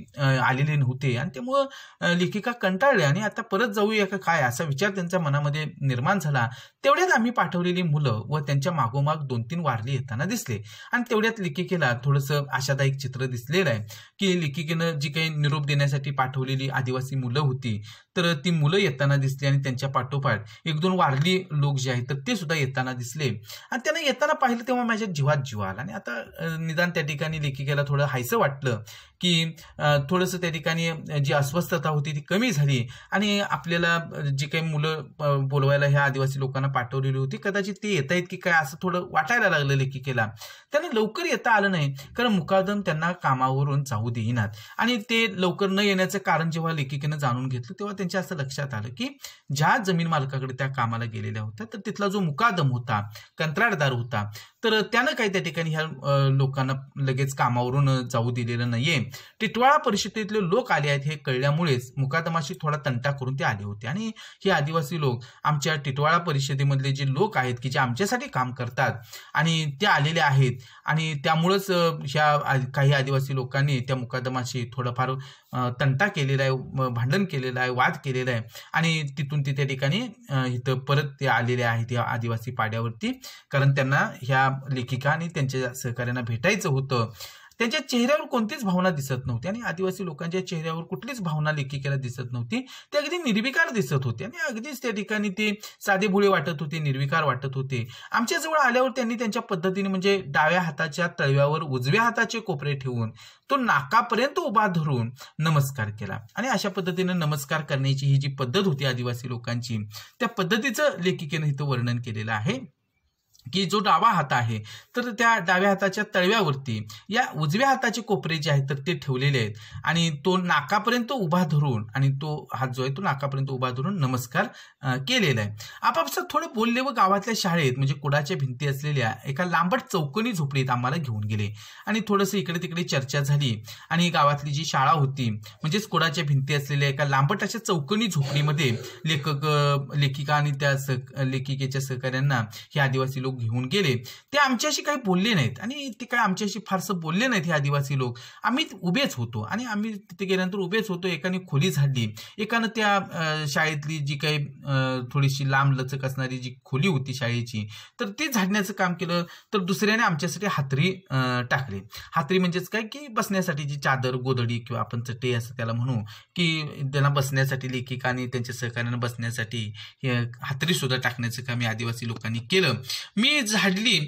आलेले नव्हते आणि त्यामुळं लेखिका कंटाळल्या आणि आता परत जाऊया का काय असा विचार त्यांच्या मनामध्ये निर्माण झाला तेवढ्यात आम्ही पाठवलेली मुलं व त्यांच्या मागोमाग दोन तीन वारली येताना दिसले आणि तेवढ्यात लेखिकेला थोडस आशादायक चित्र दिसलेलं आहे की लेखिकेनं जी काही निरोप देण्यासाठी पाठवलेली आदिवासी मुलं होती तर ती मुलं येताना दिसली आणि त्यांच्या पाठोपाठ एक दोन वारली लोक जे आहेत तर ते सुद्धा येताना दिसले आणि त्यांना येताना पाहिलं तेव्हा माझ्या जीवात जीव आला आणि आता निदान त्या ठिकाणी लेखिकेला थोडं हायसं वाटलं की थोडंसं त्या ठिकाणी जी अस्वस्थता होती ती कमी झाली आणि आपल्याला जी काही मुलं बोलवायला ह्या आदिवासी लोकांना पाठवलेली होती कदाचित ते येत आहेत की काय असं थोडं वाटायला लागलं लेखिकेला त्यांना लवकर येता आलं नाही कारण मुकादम त्यांना कामावरून जाऊ देईनात आणि ते लवकर न येण्याचं कारण जेव्हा लेखिकेनं जाणून घेतलं तेव्हा त्यांच्या असं लक्षात आलं की ज्या जमीन मालकाकडे त्या कामाला गेलेल्या होत्या तर तिथला जो मुकादम होता कंत्राटदार होता तर त्यानं काही त्या ठिकाणी ह्या लोकांना लगेच कामावरून जाऊ दिलेलं नाहीये टिटवाळा परिषदेतले लोक आले आहेत हे कळल्यामुळेच मुकादमाशी थोडा तंटा करून ते आले होते आणि हे आदिवासी लोक आमच्या टिटवाळा परिषदेमधले जे लोक आहेत की जे आमच्यासाठी काम करतात आणि ते आलेले आहेत आणि त्यामुळंच ह्या काही आदिवासी लोकांनी त्या मुकादमाशी थोडंफार तंटा केलेला आहे भांडण केलेलं आहे वाद केलेला आहे आणि तिथून ते त्या ठिकाणी इथं परत ते आलेले आहेत या आदिवासी पाड्यावरती कारण त्यांना ह्या लेखिका आणि त्यांच्या सहकार्यांना भेटायचं होतं त्यांच्या चेहऱ्यावर कोणतीच भावना दिसत नव्हती आणि आदिवासी लोकांच्या चेहऱ्यावर कुठलीच भावना लेखिकेला दिसत नव्हती ते अगदी निर्विकार दिसत होते आणि अगदीच त्या ठिकाणी ते साधे भुळे वाटत होते निर्विकार वाटत होते आमच्याजवळ आल्यावर त्यांनी त्यांच्या पद्धतीने म्हणजे डाव्या हाताच्या तळव्यावर उजव्या हाताचे कोपरे ठेवून तो नाकापर्यंत उभा धरून नमस्कार केला आणि अशा पद्धतीने नमस्कार करण्याची ही जी पद्धत होती आदिवासी लोकांची त्या पद्धतीचं लेखिकेनं इथं वर्णन केलेलं आहे की जो डावा हात आहे तर त्या डाव्या हाताच्या तळव्यावरती या उजव्या हाताचे कोपरे जे आहेत तर ते ठेवलेले आहेत आणि तो नाकापर्यंत उभा धरून आणि तो हात जो आहे तो नाकापर्यंत उभा धरून नमस्कार केलेला आहे आपापसात थोडे बोलले व गावातल्या शाळेत म्हणजे कुडाच्या भिंती असलेल्या एका लांबट चौकोनी झोपडीत आम्हाला घेऊन गेले आणि थोडंसं इकडे तिकडे चर्चा झाली आणि गावातली जी शाळा होती म्हणजेच कुडाच्या भिंती असलेल्या एका लांबट अशा चौकोनी झोपडीमध्ये लेखक लेखिका आणि त्या लेखिकेच्या सहकार्यांना हे आदिवासी लोक घेऊन गेले ते आमच्याशी काही बोलले नाहीत आणि ते काय आमच्याशी फारसं बोलले नाहीत हे आदिवासी लोक आम्ही उभेच होतो आणि आम्ही तिथे गेल्यानंतर उभेच होतो एकाने खोली झाडली एकानं त्या शाळेतली जी काही थोडीशी लांब लचक असणारी जी खोली होती शाळेची तर ती झाडण्याचं काम केलं तर दुसऱ्याने आमच्यासाठी हातरी टाकली हातरी म्हणजेच काय की बसण्यासाठी जी चादर गोदडी किंवा आपण चटे असं त्याला म्हणू की त्यांना बसण्यासाठी लेखिकाने आणि त्यांच्या सहकार्यानं बसण्यासाठी हातरी सुद्धा टाकण्याचं काम आदिवासी लोकांनी केलं मी मी झाडली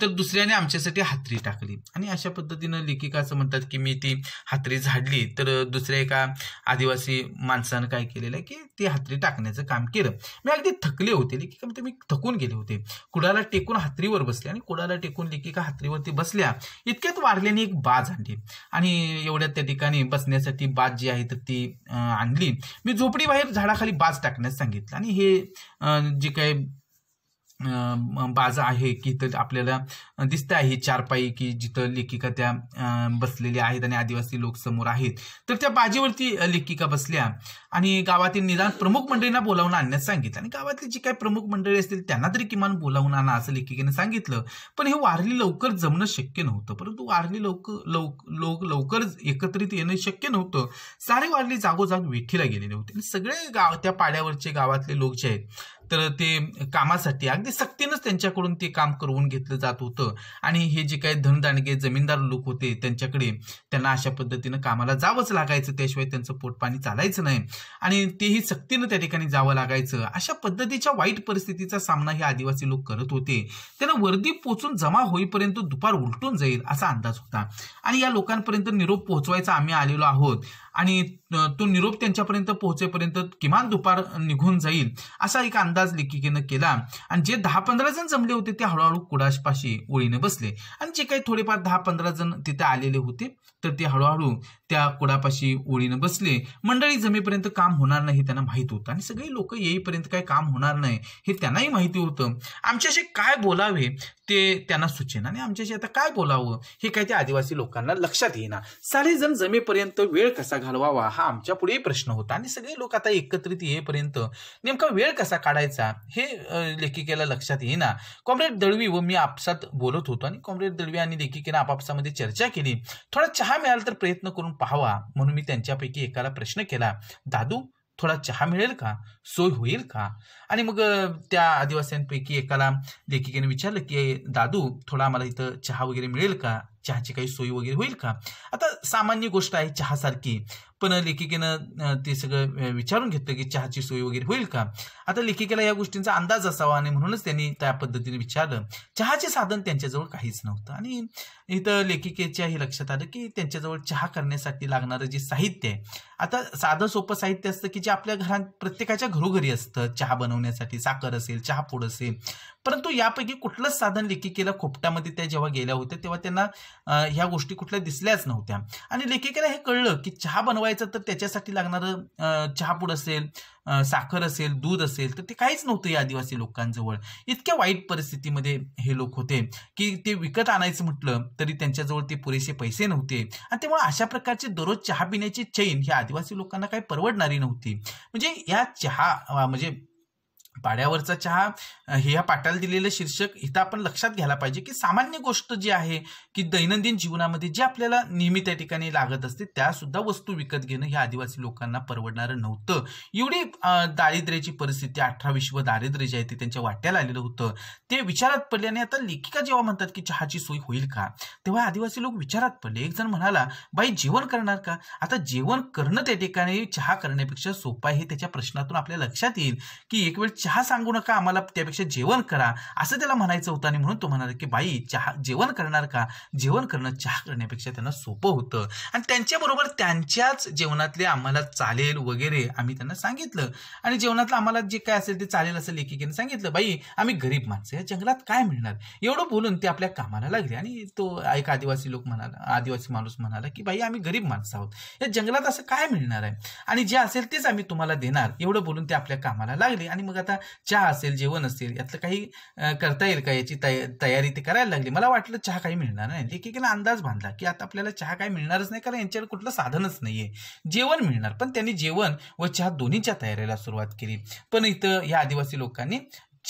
तर दुसऱ्याने आमच्यासाठी हातरी टाकली आणि अशा पद्धतीनं लेखिका असं म्हणतात की मी ती हात्री झाडली तर दुसऱ्या एका आदिवासी माणसानं काय केलेलं आहे की ती हात्री टाकण्याचं काम केलं मी अगदी थकले होते लेखिका म्हणजे मी थकून गेले होते कुडाला टेकून हातरीवर बसले आणि कुडाला टेकून लेखिका हात्रीवरती बसल्या इतक्यात वारल्याने एक बाज आणली आणि एवढ्यात त्या ठिकाणी बसण्यासाठी बाज जी आहे तर ती आणली मी झोपडीबाहेर झाडाखाली बाज टाकण्यास सांगितलं आणि हे जे काही बाजा आहे की इथं आपल्याला दिसत आहे चारपाई की जिथं लेखिका त्या बसलेल्या आहेत आणि आदिवासी लोक समोर आहेत तर त्या बाजीवरती लेखिका बसल्या आणि गावातील निदान प्रमुख मंडळींना बोलावून आणण्यास सांगितलं आणि गावातली जी काही प्रमुख मंडळी असतील त्यांना तरी किमान बोलावून आणा असं लेखिकेने सांगितलं पण हे वारली लवकर जमणं शक्य नव्हतं परंतु वारली लवकर लोक लोक लवकर एकत्रित येणं शक्य नव्हतं सारे वारली जागोजाग विठीला गेलेले होते आणि सगळे गाव त्या पाड्यावरचे गावातले लोक जे आहेत तर ते कामासाठी अगदी सक्तीनंच त्यांच्याकडून ते काम करून घेतलं जात होतं आणि हे जे काही धनदांडगे जमीनदार लोक होते त्यांच्याकडे त्यांना अशा पद्धतीनं कामाला जावंच लागायचं त्याशिवाय त्यांचं पोटपाणी चालायचं नाही आणि तेही सक्तीनं त्या ठिकाणी जावं लागायचं अशा पद्धतीच्या वाईट परिस्थितीचा सामना हे आदिवासी लोक करत होते त्यांना वर्दी पोचून जमा होईपर्यंत दुपार उलटून जाईल असा अंदाज होता आणि या लोकांपर्यंत निरोप पोहोचवायचा आम्ही आलेलो आहोत आणि तो निरोप त्यांच्यापर्यंत पोहोचेपर्यंत किमान दुपार निघून जाईल असा एक अंदाज लेखिकेनं केला आणि जे दहा पंधरा जण जमले होते ते हळूहळू कुडाशपाशी ओळीने बसले आणि जे काही थोडेफार दहा पंधरा जण तिथे आलेले होते तर ते हळूहळू त्या कुडापाशी ओळीनं बसले मंडळी जमेपर्यंत काम होणार नाही त्यांना माहीत होतं आणि सगळी लोक येईपर्यंत काय काम होणार नाही हे त्यांनाही माहिती होतं आमच्याशी काय बोलावे ते त्यांना सुचेन आणि आमच्याशी आता काय बोलावं हे काय त्या आदिवासी लोकांना लक्षात येईना सारेजण जमेपर्यंत वेळ कसा घालवावा हा आमच्या पुढेही प्रश्न होता आणि सगळे लोक आता एकत्रित येईपर्यंत नेमका वेळ कसा काढायचा हे लेखिकेला लक्षात येईना कॉम्रेड दळवी व मी आपसात बोलत होतो आणि कॉम्रेड दळवी आणि लेखिकेनं आपापसामध्ये चर्चा केली थोडा चहा मिळाला तर प्रयत्न करून पाहावा म्हणून मी त्यांच्यापैकी एकाला प्रश्न केला दादू थोडा चहा मिळेल का सोय होईल का आणि मग त्या आदिवासींपैकी एकाला लेखिकेने विचारलं की दादू थोडा आम्हाला इथं चहा वगैरे मिळेल का चहाची काही सोयी वगैरे होईल का आता सामान्य गोष्ट आहे चहासारखी पण लेखिकेनं ते सगळं विचारून घेतलं की चहाची सोय वगैरे होईल का आता लेखिकेला या गोष्टींचा अंदाज असावा आणि म्हणूनच त्यांनी त्या पद्धतीने विचारलं चहाचे साधन त्यांच्याजवळ काहीच नव्हतं आणि इथं लेखिकेच्या हे लक्षात आलं की त्यांच्याजवळ चहा करण्यासाठी लागणारं जे साहित्य आहे आता साधं सोपं साहित्य असतं की जे आपल्या घरात प्रत्येकाच्या घरोघरी असतं चहा बनवण्यासाठी साखर असेल चहापूड असेल परंतु यापैकी कुठलंच साधन लेखिकेला खोपट्यामध्ये त्या जेव्हा गेल्या होत्या तेव्हा त्यांना ह्या गोष्टी कुठल्या दिसल्याच नव्हत्या आणि लेखिकेला हे कळलं की चहा बनवायला बनवायचं तर त्याच्यासाठी लागणारं चहापूड असेल साखर असेल दूध असेल तर ते काहीच नव्हतं या आदिवासी लोकांजवळ इतक्या वाईट परिस्थितीमध्ये हे लोक होते की ते विकत आणायचं म्हटलं तरी त्यांच्याजवळ ते पुरेसे पैसे नव्हते आणि तेव्हा अशा प्रकारचे दररोज चहा पिण्याची चैन ही आदिवासी लोकांना काही परवडणारी नव्हती म्हणजे या चहा म्हणजे पाड्यावरचा चहा हे या पाठाला दिलेलं शीर्षक इथं आपण लक्षात घ्यायला पाहिजे की सामान्य गोष्ट जी आहे की दैनंदिन जीवनामध्ये जे आपल्याला नेहमी त्या ठिकाणी लागत असते त्या सुद्धा वस्तू विकत घेणं हे आदिवासी लोकांना परवडणारं नव्हतं एवढी दारिद्र्याची परिस्थिती अठरा विश्व दारिद्र्य जे आहे ते त्यांच्या वाट्याला आलेलं होतं ते विचारात आणि आता लेखिका जेव्हा म्हणतात की चहाची सोय होईल का तेव्हा आदिवासी लोक विचारात पडले एक जण म्हणाला बाई जेवण करणार का आता जेवण करणं त्या ठिकाणी चहा करण्यापेक्षा सोपा हे त्याच्या प्रश्नातून आपल्या लक्षात येईल की एक वेळ चहा सांगू नका आम्हाला त्यापेक्षा जेवण करा असं त्याला म्हणायचं होतं आणि म्हणून तो म्हणाला की बाई चहा जेवण करणार का जेवण करणं चहा करण्यापेक्षा त्यांना सोपं होतं आणि त्यांच्याबरोबर त्यांच्याच जेवणातले आम्हाला चालेल वगैरे आम्ही त्यांना सांगितलं आणि जेवणातलं आम्हाला जे काय असेल ते चालेल असं लेखिकेने सांगितलं बाई आम्ही गरीब माणसं या जंगलात काय मिळणार एवढं बोलून ते आपल्या कामाला लागले आणि तो एक आदिवासी लोक म्हणाला आदिवासी माणूस म्हणाला की बाई आम्ही गरीब माणसं आहोत या जंगलात असं काय मिळणार आहे आणि जे असेल तेच आम्ही तुम्हाला देणार एवढं बोलून ते आपल्या कामाला लागले आणि मग आता आता चहा असेल जेवण असेल यातलं काही करता येईल का याची तयारी ते करायला लागली मला वाटलं चहा काही मिळणार नाही लेखिकेला अंदाज बांधला की आता आपल्याला चहा काही मिळणारच नाही कारण यांच्याकडे कुठलं साधनच नाहीये जेवण मिळणार पण त्यांनी जेवण व चहा दोन्हीच्या तयारीला सुरुवात केली पण इथं या आदिवासी लोकांनी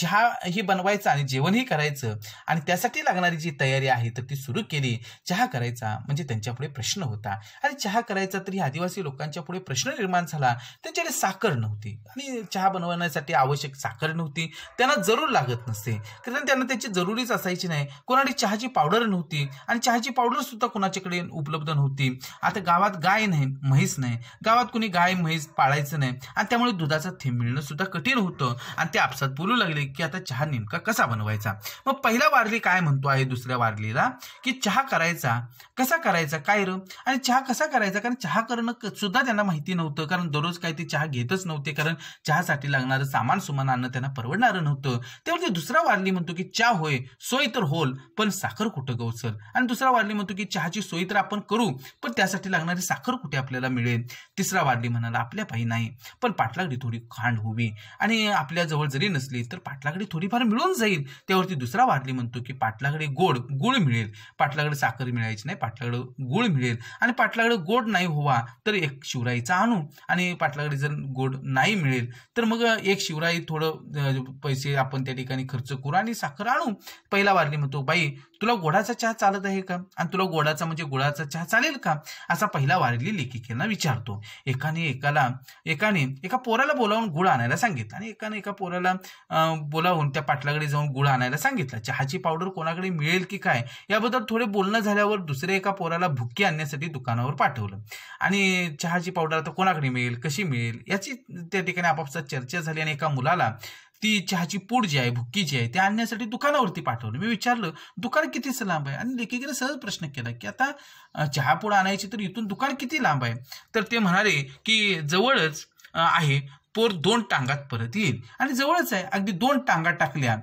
चहा ही बनवायचं आणि जेवणही करायचं आणि त्यासाठी लागणारी जी तयारी आहे तर ती सुरू केली चहा करायचा म्हणजे त्यांच्यापुढे प्रश्न होता आणि चहा करायचा तरी आदिवासी लोकांच्या पुढे प्रश्न निर्माण झाला त्यांच्याकडे साखर नव्हती आणि चहा बनवण्यासाठी आवश्यक साखर नव्हती त्यांना जरूर लागत नसते कारण त्यांना त्याची जरुरीच असायची नाही कोणाकडे चहाची पावडर नव्हती आणि चहाची पावडर सुद्धा कोणाच्याकडे उपलब्ध नव्हती आता गावात गाय नाही म्हैस नाही गावात कुणी गाय म्हैस पाळायचं नाही आणि त्यामुळे दुधाचा थेंब मिळणं सुद्धा कठीण होतं आणि ते आपसात बोलू लागले की आता चहा नेमका कसा बनवायचा मग पहिला वारली काय म्हणतो आहे दुसऱ्या वारलीला की चहा करायचा कसा करायचा काय र आणि चहा कसा करायचा कारण चहा करणं सुद्धा त्यांना माहिती नव्हतं कारण दररोज काय ते चहा घेतच नव्हते कारण चहासाठी लागणारं सामान सुमान आणणं त्यांना परवडणारं नव्हतं तेव्हा ते दुसरा वारली म्हणतो की चहा होय सोय तर होल पण साखर कुठं गवसर हो, आणि दुसरा वारली म्हणतो की चहाची सोय तर आपण करू पण त्यासाठी लागणारी साखर कुठे आपल्याला मिळेल तिसरा वारली म्हणाला आपल्या पायी नाही पण पाठलागडी थोडी खांड होवी आणि आपल्या जवळ जरी नसली तर पाठ पाटलाकडे थोडीफार मिळून जाईल त्यावरती दुसरा वारली म्हणतो की पाटलाकडे गोड गुळ मिळेल पाटलाकडे साखर मिळायची नाही पाटलाकडे गुळ मिळेल आणि पाटलाकडे गोड नाही हवा तर एक शिवराईचा आणू आणि पाटलाकडे जर गोड नाही मिळेल तर मग एक शिवराई थोडं पैसे आपण त्या ठिकाणी खर्च करू आणि साखर आणू पहिला वारली म्हणतो बाई तुला गोडाचा चहा चालत आहे का आणि तुला गोडाचा म्हणजे गोडाचा चहा चालेल का असा पहिला वारली लेखिकेला विचारतो एकाने एकाला एकाने एका पोराला बोलावून गुळ आणायला सांगितलं आणि एकाने एका पोराला बोलावून त्या पाटलाकडे जाऊन गुळ आणायला सांगितलं चहाची पावडर कोणाकडे मिळेल की काय याबद्दल थोडे बोलणं झाल्यावर दुसऱ्या एका पोराला भुक्की आणण्यासाठी दुकानावर पाठवलं आणि चहाची पावडर आता कोणाकडे मिळेल कशी मिळेल याची त्या ठिकाणी आपापसात चर्चा झाली आणि एका मुलाला ती चहाची पूड जी आहे भुक्की जी आहे ते आणण्यासाठी दुकानावरती पाठवलं मी विचारलं दुकान कितीच लांब आहे आणि लेखिकेने सहज प्रश्न केला की आता चहापूड आणायची तर इथून दुकान किती लांब आहे तर ते म्हणाले की जवळच आहे पोर दोन टांगात परत येईल आणि जवळच आहे अगदी दोन टांगा टाकल्या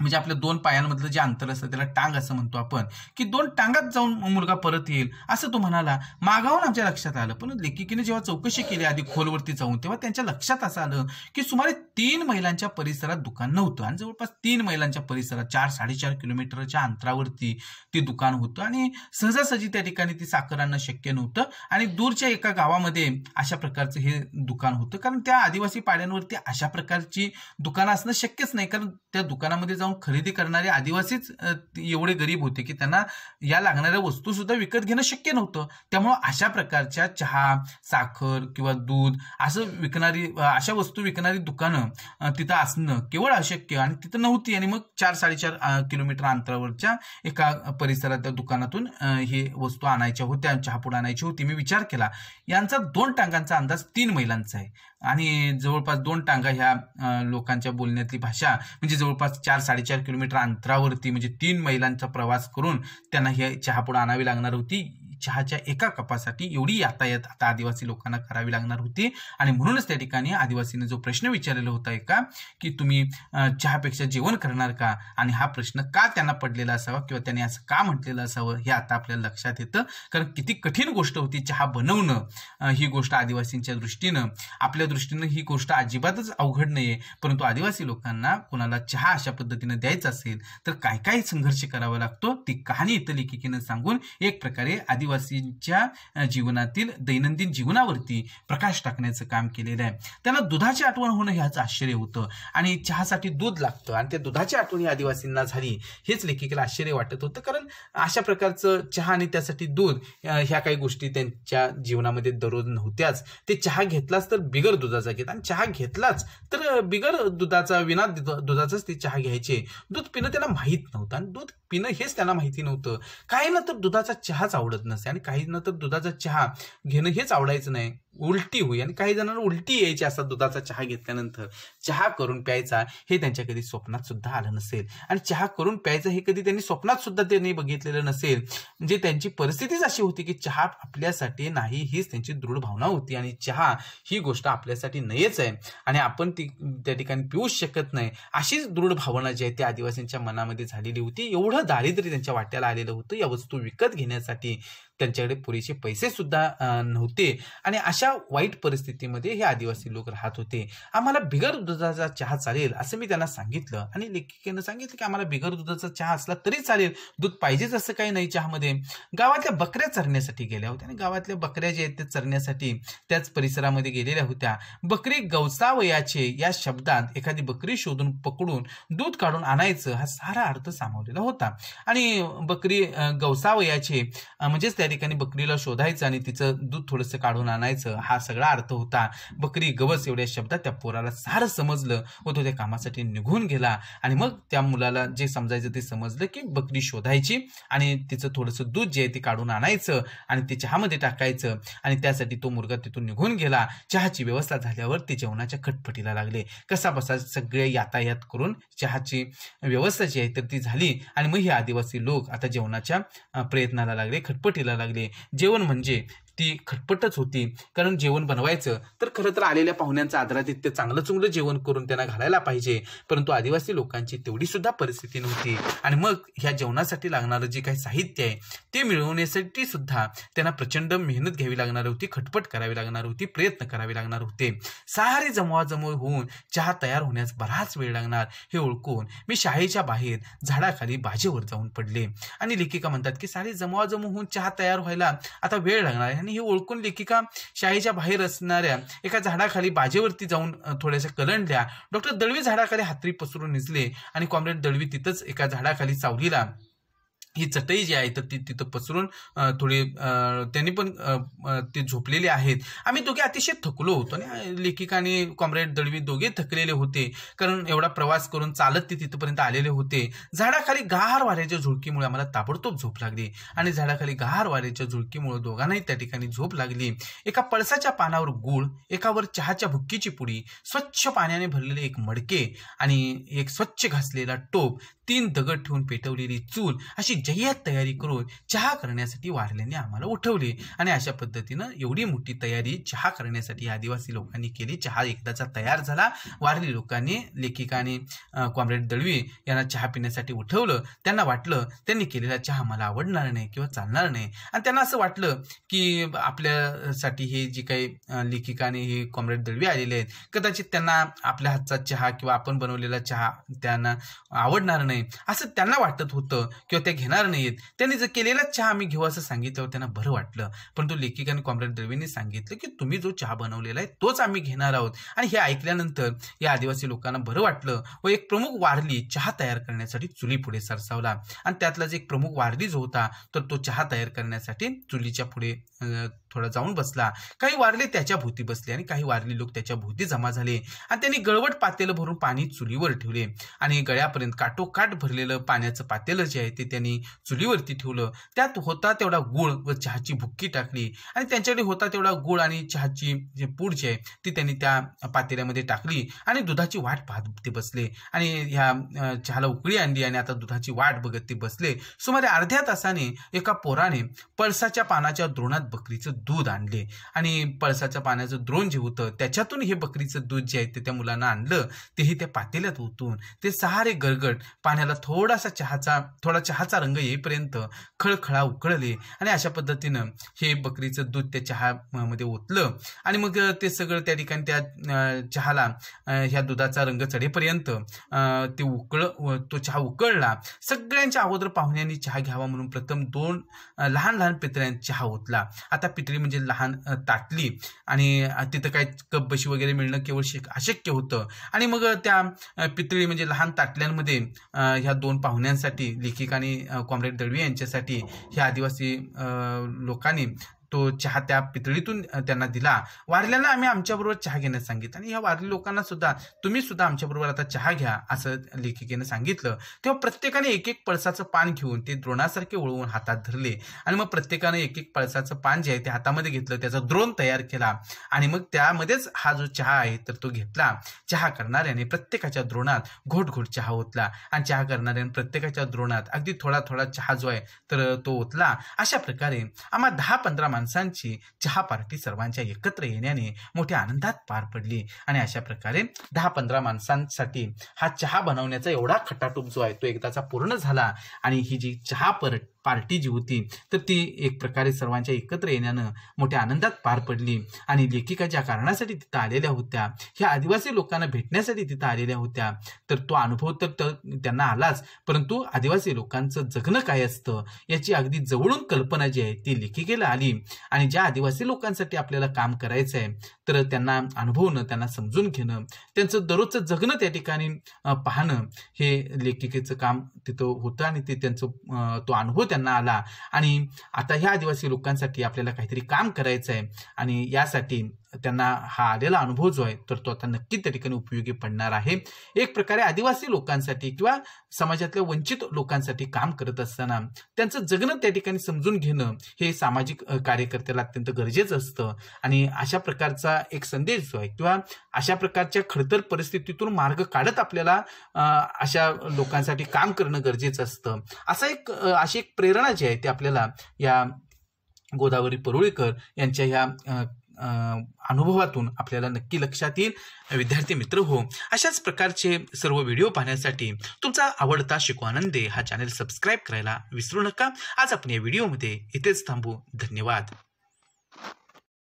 म्हणजे आपल्या दोन पायांमधलं जे अंतर असतं त्याला टांग असं म्हणतो आपण की दोन टांगात जाऊन मुलगा परत येईल असं तो म्हणाला मागावून आमच्या लक्षात आलं पण लेखिकेने जेव्हा चौकशी केली आधी खोलवरती जाऊन तेव्हा त्यांच्या लक्षात असं आलं की सुमारे तीन महिलांच्या परिसरात दुकान नव्हतं आणि जवळपास तीन महिलांच्या परिसरात चार साडेचार किलोमीटरच्या अंतरावरती ती दुकान होतं आणि सहजासहजी त्या ठिकाणी ती साखर आणणं शक्य नव्हतं आणि दूरच्या एका गावामध्ये अशा प्रकारचं हे दुकान होतं कारण त्या आदिवासी पाड्यांवरती अशा प्रकारची दुकानं असणं शक्यच नाही कारण त्या दुकानामध्ये जाऊन जाऊन खरेदी करणारे आदिवासीच एवढे गरीब होते की त्यांना या लागणाऱ्या वस्तू सुद्धा विकत घेणं शक्य नव्हतं त्यामुळं अशा प्रकारच्या चहा साखर किंवा दूध असं विकणारी अशा वस्तू विकणारी दुकानं तिथं असणं केवळ अशक्य आणि तिथं नव्हती आणि मग चार साडेचार किलोमीटर अंतरावरच्या एका परिसरात त्या दुकानातून हे वस्तू आणायच्या होत्या चहापूड आणायची होती मी विचार केला यांचा दोन टांगांचा अंदाज तीन महिलांचा आहे आणि जवळपास दोन टांगा ह्या लोकांच्या बोलण्यातली भाषा म्हणजे जवळपास चार साडेचार किलोमीटर अंतरावरती म्हणजे तीन महिलांचा प्रवास करून त्यांना हे चहापूड आणावी लागणार होती चहाच्या एका कपासाठी एवढी यातायात आता आदिवासी लोकांना करावी लागणार होती आणि म्हणूनच त्या ठिकाणी आदिवासीने जो प्रश्न विचारलेला होता एका की तुम्ही चहापेक्षा जेवण करणार का आणि हा प्रश्न का त्यांना पडलेला असावा किंवा त्यांनी असं का म्हटलेलं असावं हे आता आपल्याला लक्षात येतं कारण किती कठीण गोष्ट होती चहा बनवणं ही गोष्ट आदिवासींच्या दृष्टीनं आपल्या दृष्टीनं ही गोष्ट अजिबातच अवघड नाहीये परंतु आदिवासी लोकांना कोणाला चहा अशा पद्धतीने द्यायचा असेल तर काय काय संघर्ष करावा लागतो ती कहाणी इथं लेखिकेनं सांगून एक प्रकारे आदिवासी आदिवासींच्या जीवनातील दैनंदिन जीवनावरती प्रकाश टाकण्याचं काम केलेलं आहे त्यांना दुधाची आठवण होणं ह्याच आश्चर्य होतं आणि चहासाठी दूध लागतं आणि त्या दुधाची आठवण ही आदिवासींना झाली हेच लेखिकेला आश्चर्य वाटत होतं कारण अशा प्रकारचं चहा आणि त्यासाठी दूध ह्या काही गोष्टी त्यांच्या जीवनामध्ये दररोज नव्हत्याच ते चहा घेतलाच तर बिगर दुधाचा घेत आणि चहा घेतलाच तर बिगर दुधाचा विना दुधाचाच ते चहा घ्यायचे दूध पिणं त्यांना माहीत नव्हतं आणि दूध पिणं हेच त्यांना माहिती नव्हतं ना तर दुधाचा चहाच आवडत नसे आणि ना तर दुधाचा चहा घेणं हेच आवडायचं नाही उलटी होई आणि काही जणांना उलटी यायची असा दुधाचा चहा घेतल्यानंतर चहा करून प्यायचा हे त्यांच्या कधी स्वप्नात सुद्धा आलं नसेल आणि चहा करून प्यायचं हे कधी त्यांनी स्वप्नात सुद्धा त्यांनी बघितलेलं नसेल म्हणजे त्यांची परिस्थितीच अशी होती की चहा आपल्यासाठी नाही हीच त्यांची दृढ भावना होती आणि चहा ही गोष्ट आपल्यासाठी नाहीच आहे आणि आपण ती त्या ठिकाणी पिऊच शकत नाही अशीच दृढ भावना जी आहे त्या आदिवासींच्या मनामध्ये झालेली होती एवढं दारिद्र्य त्यांच्या वाट्याला आलेलं होतं या वस्तू विकत घेण्यासाठी त्यांच्याकडे पुरेसे पैसे सुद्धा नव्हते आणि अशा वाईट परिस्थितीमध्ये हे आदिवासी लोक राहत होते आम्हाला बिगर दुधाचा चहा चालेल असं मी त्यांना सांगितलं आणि लेखिकेनं सांगितलं की आम्हाला बिगर दुधाचा चहा असला तरी चालेल दूध पाहिजेच असं काही नाही चहामध्ये गावातल्या बकऱ्या चरण्यासाठी गेल्या होत्या आणि गावातल्या बकऱ्या ज्या आहेत त्या चरण्यासाठी त्याच परिसरामध्ये गेलेल्या होत्या बकरी गवसावयाचे या शब्दात एखादी बकरी शोधून पकडून दूध काढून आणायचं हा सारा अर्थ सामावलेला होता आणि बकरी गवसावयाचे म्हणजेच त्या ठिकाणी बकरीला शोधायचं आणि तिचं दूध थोडंसं काढून आणायचं हा सगळा अर्थ होता बकरी गवस एवढ्या शब्दात त्या पोराला सारं समजलं व तो त्या कामासाठी निघून गेला आणि मग त्या मुलाला जे समजायचं ते समजलं की बकरी शोधायची आणि तिचं थोडंसं दूध जे आहे ते काढून आणायचं आणि ते चहामध्ये टाकायचं आणि त्यासाठी तो मुलगा तिथून निघून गेला चहाची व्यवस्था झाल्यावर ते जेवणाच्या खटपटीला लागले कसा बसा सगळे यातायात करून चहाची व्यवस्था जी आहे तर ती झाली आणि मग हे आदिवासी लोक आता जेवणाच्या प्रयत्नाला लागले खटपटीला लागले जेवण म्हणजे ती खटपटच होती कारण जेवण बनवायचं तर खरं तर आलेल्या पाहुण्यांचा आदरातिथ्य चांगलं चुंगलं जेवण करून त्यांना घालायला पाहिजे परंतु आदिवासी लोकांची तेवढी सुद्धा परिस्थिती नव्हती आणि मग ह्या जेवणासाठी लागणारं जे काही साहित्य आहे ते मिळवण्यासाठी सुद्धा त्यांना प्रचंड मेहनत घ्यावी लागणार होती खटपट करावी लागणार होती प्रयत्न करावे लागणार होते सारे जमवाजमव होऊन चहा तयार होण्यास बराच वेळ लागणार हे ओळखून मी शाळेच्या बाहेर झाडाखाली बाजेवर जाऊन पडले आणि लेखिका म्हणतात की सारे जमवाजमव होऊन चहा तयार व्हायला आता वेळ लागणार आहे आणि हे ओळखून लेखिका शाळेच्या बाहेर असणाऱ्या एका झाडाखाली बाजेवरती जाऊन थोड्याशा कलंडल्या डॉक्टर दळवी झाडाखाली हात्री पसरून निजले आणि कॉम्रेड दळवी तिथंच एका झाडाखाली चावलीला ही चटई जी आहे तर ती तिथं पसरून थोडी त्यांनी पण ते झोपलेले आहेत आम्ही दोघे अतिशय थकलो होतो आणि लेखिका आणि कॉम्रेड दळवी दोघे थकलेले होते कारण एवढा प्रवास करून चालत ते तिथपर्यंत आलेले होते झाडाखाली गार वाऱ्याच्या झुळकीमुळे आम्हाला ताबडतोब झोप लागली आणि झाडाखाली गार वाऱ्याच्या झुळकीमुळे दोघांनाही त्या ठिकाणी झोप लागली एका पळसाच्या पानावर गुळ एकावर चहाच्या भुक्कीची पुडी स्वच्छ पाण्याने भरलेले एक मडके आणि एक स्वच्छ घासलेला टोप तीन दगड ठेवून पेटवलेली चूल अशी जय्यात तयारी करून चहा करण्यासाठी वारल्याने आम्हाला उठवले आणि अशा पद्धतीनं एवढी मोठी तयारी चहा करण्यासाठी आदिवासी लोकांनी केली चहा एकदाचा तयार झाला वारली लोकांनी लेखिकाने कॉम्रेड दळवी यांना चहा पिण्यासाठी उठवलं त्यांना वाटलं त्यांनी केलेला चहा मला आवडणार नाही किंवा चालणार नाही आणि त्यांना असं वाटलं की आपल्यासाठी हे जी काही लेखिकाने हे कॉम्रेड दळवी आलेले आहेत कदाचित त्यांना आपल्या हातचा चहा किंवा आपण बनवलेला चहा त्यांना आवडणार नाही नाही असं त्यांना वाटत होतं किंवा ते घेणार नाहीत त्यांनी जर केलेला चहा आम्ही घेऊ असं सांगितल्यावर त्यांना बरं वाटलं परंतु लेखिक आणि कॉम्रेड दळवेंनी सांगितलं की तुम्ही जो चहा बनवलेला आहे तोच आम्ही घेणार आहोत आणि हे ऐकल्यानंतर या आदिवासी लोकांना बरं वाटलं व एक प्रमुख वारली चहा तयार करण्यासाठी चुली पुढे सरसावला आणि त्यातलाच एक प्रमुख वारली जो होता तर तो चहा तयार करण्यासाठी चुलीच्या पुढे थोडा जाऊन बसला काही वारले त्याच्या भोवती बसले आणि काही वारले लोक त्याच्या भोवती जमा झाले आणि त्यांनी गळवट पातेलं भरून पाणी चुलीवर ठेवले आणि गळ्यापर्यंत काटोकाट भरलेलं पाण्याचं पातेलं जे आहे ते त्यांनी चुलीवरती ठेवलं त्यात होता तेवढा गुळ व चहाची भुक्की टाकली आणि त्यांच्याकडे होता तेवढा गुळ आणि चहाची जे पूड जी आहे ती त्यांनी त्या पातेल्यामध्ये टाकली आणि दुधाची वाट पाहत ते बसले आणि ह्या चहाला उकळी आणली आणि आता दुधाची वाट बघत ते बसले सुमारे अर्ध्या तासाने एका पोराने पळसाच्या पानाच्या द्रोणात बकरीचं दूध आणले आणि पळसाच्या पाण्याचं द्रोण जे होतं त्याच्यातून हे बकरीचं दूध जे आहे ते त्या मुलांना आणलं तेही त्या पातेल्यात ओतून ते सहारे गरगड पाण्याला थोडासा चहाचा थोडा चहाचा रंग येईपर्यंत खळखळा उकळले आणि अशा पद्धतीनं हे बकरीचं दूध त्या चहामध्ये ओतलं आणि मग ते सगळं त्या ठिकाणी त्या चहाला ह्या दुधाचा रंग चढेपर्यंत ते उकळ तो चहा उकळला सगळ्यांच्या अगोदर पाहुण्यांनी चहा घ्यावा म्हणून प्रथम दोन लहान लहान पितळ्यांनी चहा ओतला आता पितळ पितळी म्हणजे लहान ताटली आणि तिथं काय बशी वगैरे मिळणं केवळ शक अशक्य होतं आणि मग त्या पितळी म्हणजे लहान ताटल्यांमध्ये ह्या दोन पाहुण्यांसाठी लेखिक आणि कॉम्रेड दळवी यांच्यासाठी ह्या आदिवासी लोकांनी तो चहा त्या पितळीतून त्यांना दिला वारल्यांना आम्ही आमच्याबरोबर चहा घेण्यास सांगितलं आणि ह्या वारली लोकांना सुद्धा तुम्ही सुद्धा आमच्याबरोबर आता चहा घ्या असं लेखिकेनं सांगितलं तेव्हा प्रत्येकाने एक एक पळसाचं पान घेऊन ते द्रोणासारखे ओळवून हातात धरले आणि मग प्रत्येकाने एक एक पळसाचं पान जे आहे ते हातामध्ये घेतलं त्याचा द्रोण तयार केला आणि मग त्यामध्येच हा जो चहा आहे तर तो घेतला चहा करणाऱ्याने प्रत्येकाच्या द्रोणात घोट घोट चहा ओतला आणि चहा करणाऱ्याने प्रत्येकाच्या द्रोणात अगदी थोडा थोडा चहा जो आहे तर तो ओतला अशा प्रकारे आम्हा दहा पंधरा माणसांची चहा पार्टी सर्वांच्या एकत्र येण्याने मोठ्या आनंदात पार पडली आणि अशा प्रकारे दहा पंधरा माणसांसाठी हा चहा बनवण्याचा एवढा खटाटूप जो आहे तो एकदाचा पूर्ण झाला आणि ही जी चहा पर पार्टी जी होती तर ती एक प्रकारे सर्वांच्या एकत्र येण्यानं मोठ्या आनंदात पार पडली आणि लेखिका ज्या कारणासाठी तिथं आलेल्या होत्या ह्या आदिवासी लोकांना भेटण्यासाठी तिथं आलेल्या होत्या तर तो अनुभव तर त्यांना आलाच परंतु आदिवासी लोकांचं जगणं काय असतं याची अगदी जवळून कल्पना जी आहे ती लेखिकेला आली आणि ज्या आदिवासी लोकांसाठी आपल्याला काम करायचं आहे तर त्यांना अनुभवणं त्यांना समजून घेणं त्यांचं दररोजचं जगणं त्या ठिकाणी पाहणं हे लेखिकेचं काम तिथं होतं आणि ते त्यांचं तो अनुभव त्यांना आला आणि आता ह्या आदिवासी लोकांसाठी आपल्याला काहीतरी काम करायचं आहे आणि यासाठी त्यांना हा आलेला अनुभव जो आहे तर तो आता नक्की त्या ठिकाणी उपयोगी पडणार आहे एक प्रकारे आदिवासी लोकांसाठी किंवा समाजातल्या वंचित लोकांसाठी काम करत असताना त्यांचं जगणं त्या ठिकाणी समजून घेणं हे सामाजिक कार्यकर्त्याला अत्यंत गरजेचं असतं आणि अशा प्रकारचा एक संदेश जो आहे किंवा अशा प्रकारच्या खडतर परिस्थितीतून मार्ग काढत आपल्याला अशा लोकांसाठी काम करणं गरजेचं असतं असा एक अशी एक प्रेरणा जी आहे ती आपल्याला या गोदावरी परुळेकर यांच्या ह्या अनुभवातून आपल्याला नक्की लक्षात येईल विद्यार्थी मित्र हो अशाच प्रकारचे सर्व व्हिडिओ पाहण्यासाठी तुमचा आवडता आनंदे हा चॅनल सबस्क्राईब करायला विसरू नका आज आपण या व्हिडिओमध्ये इथेच थांबू धन्यवाद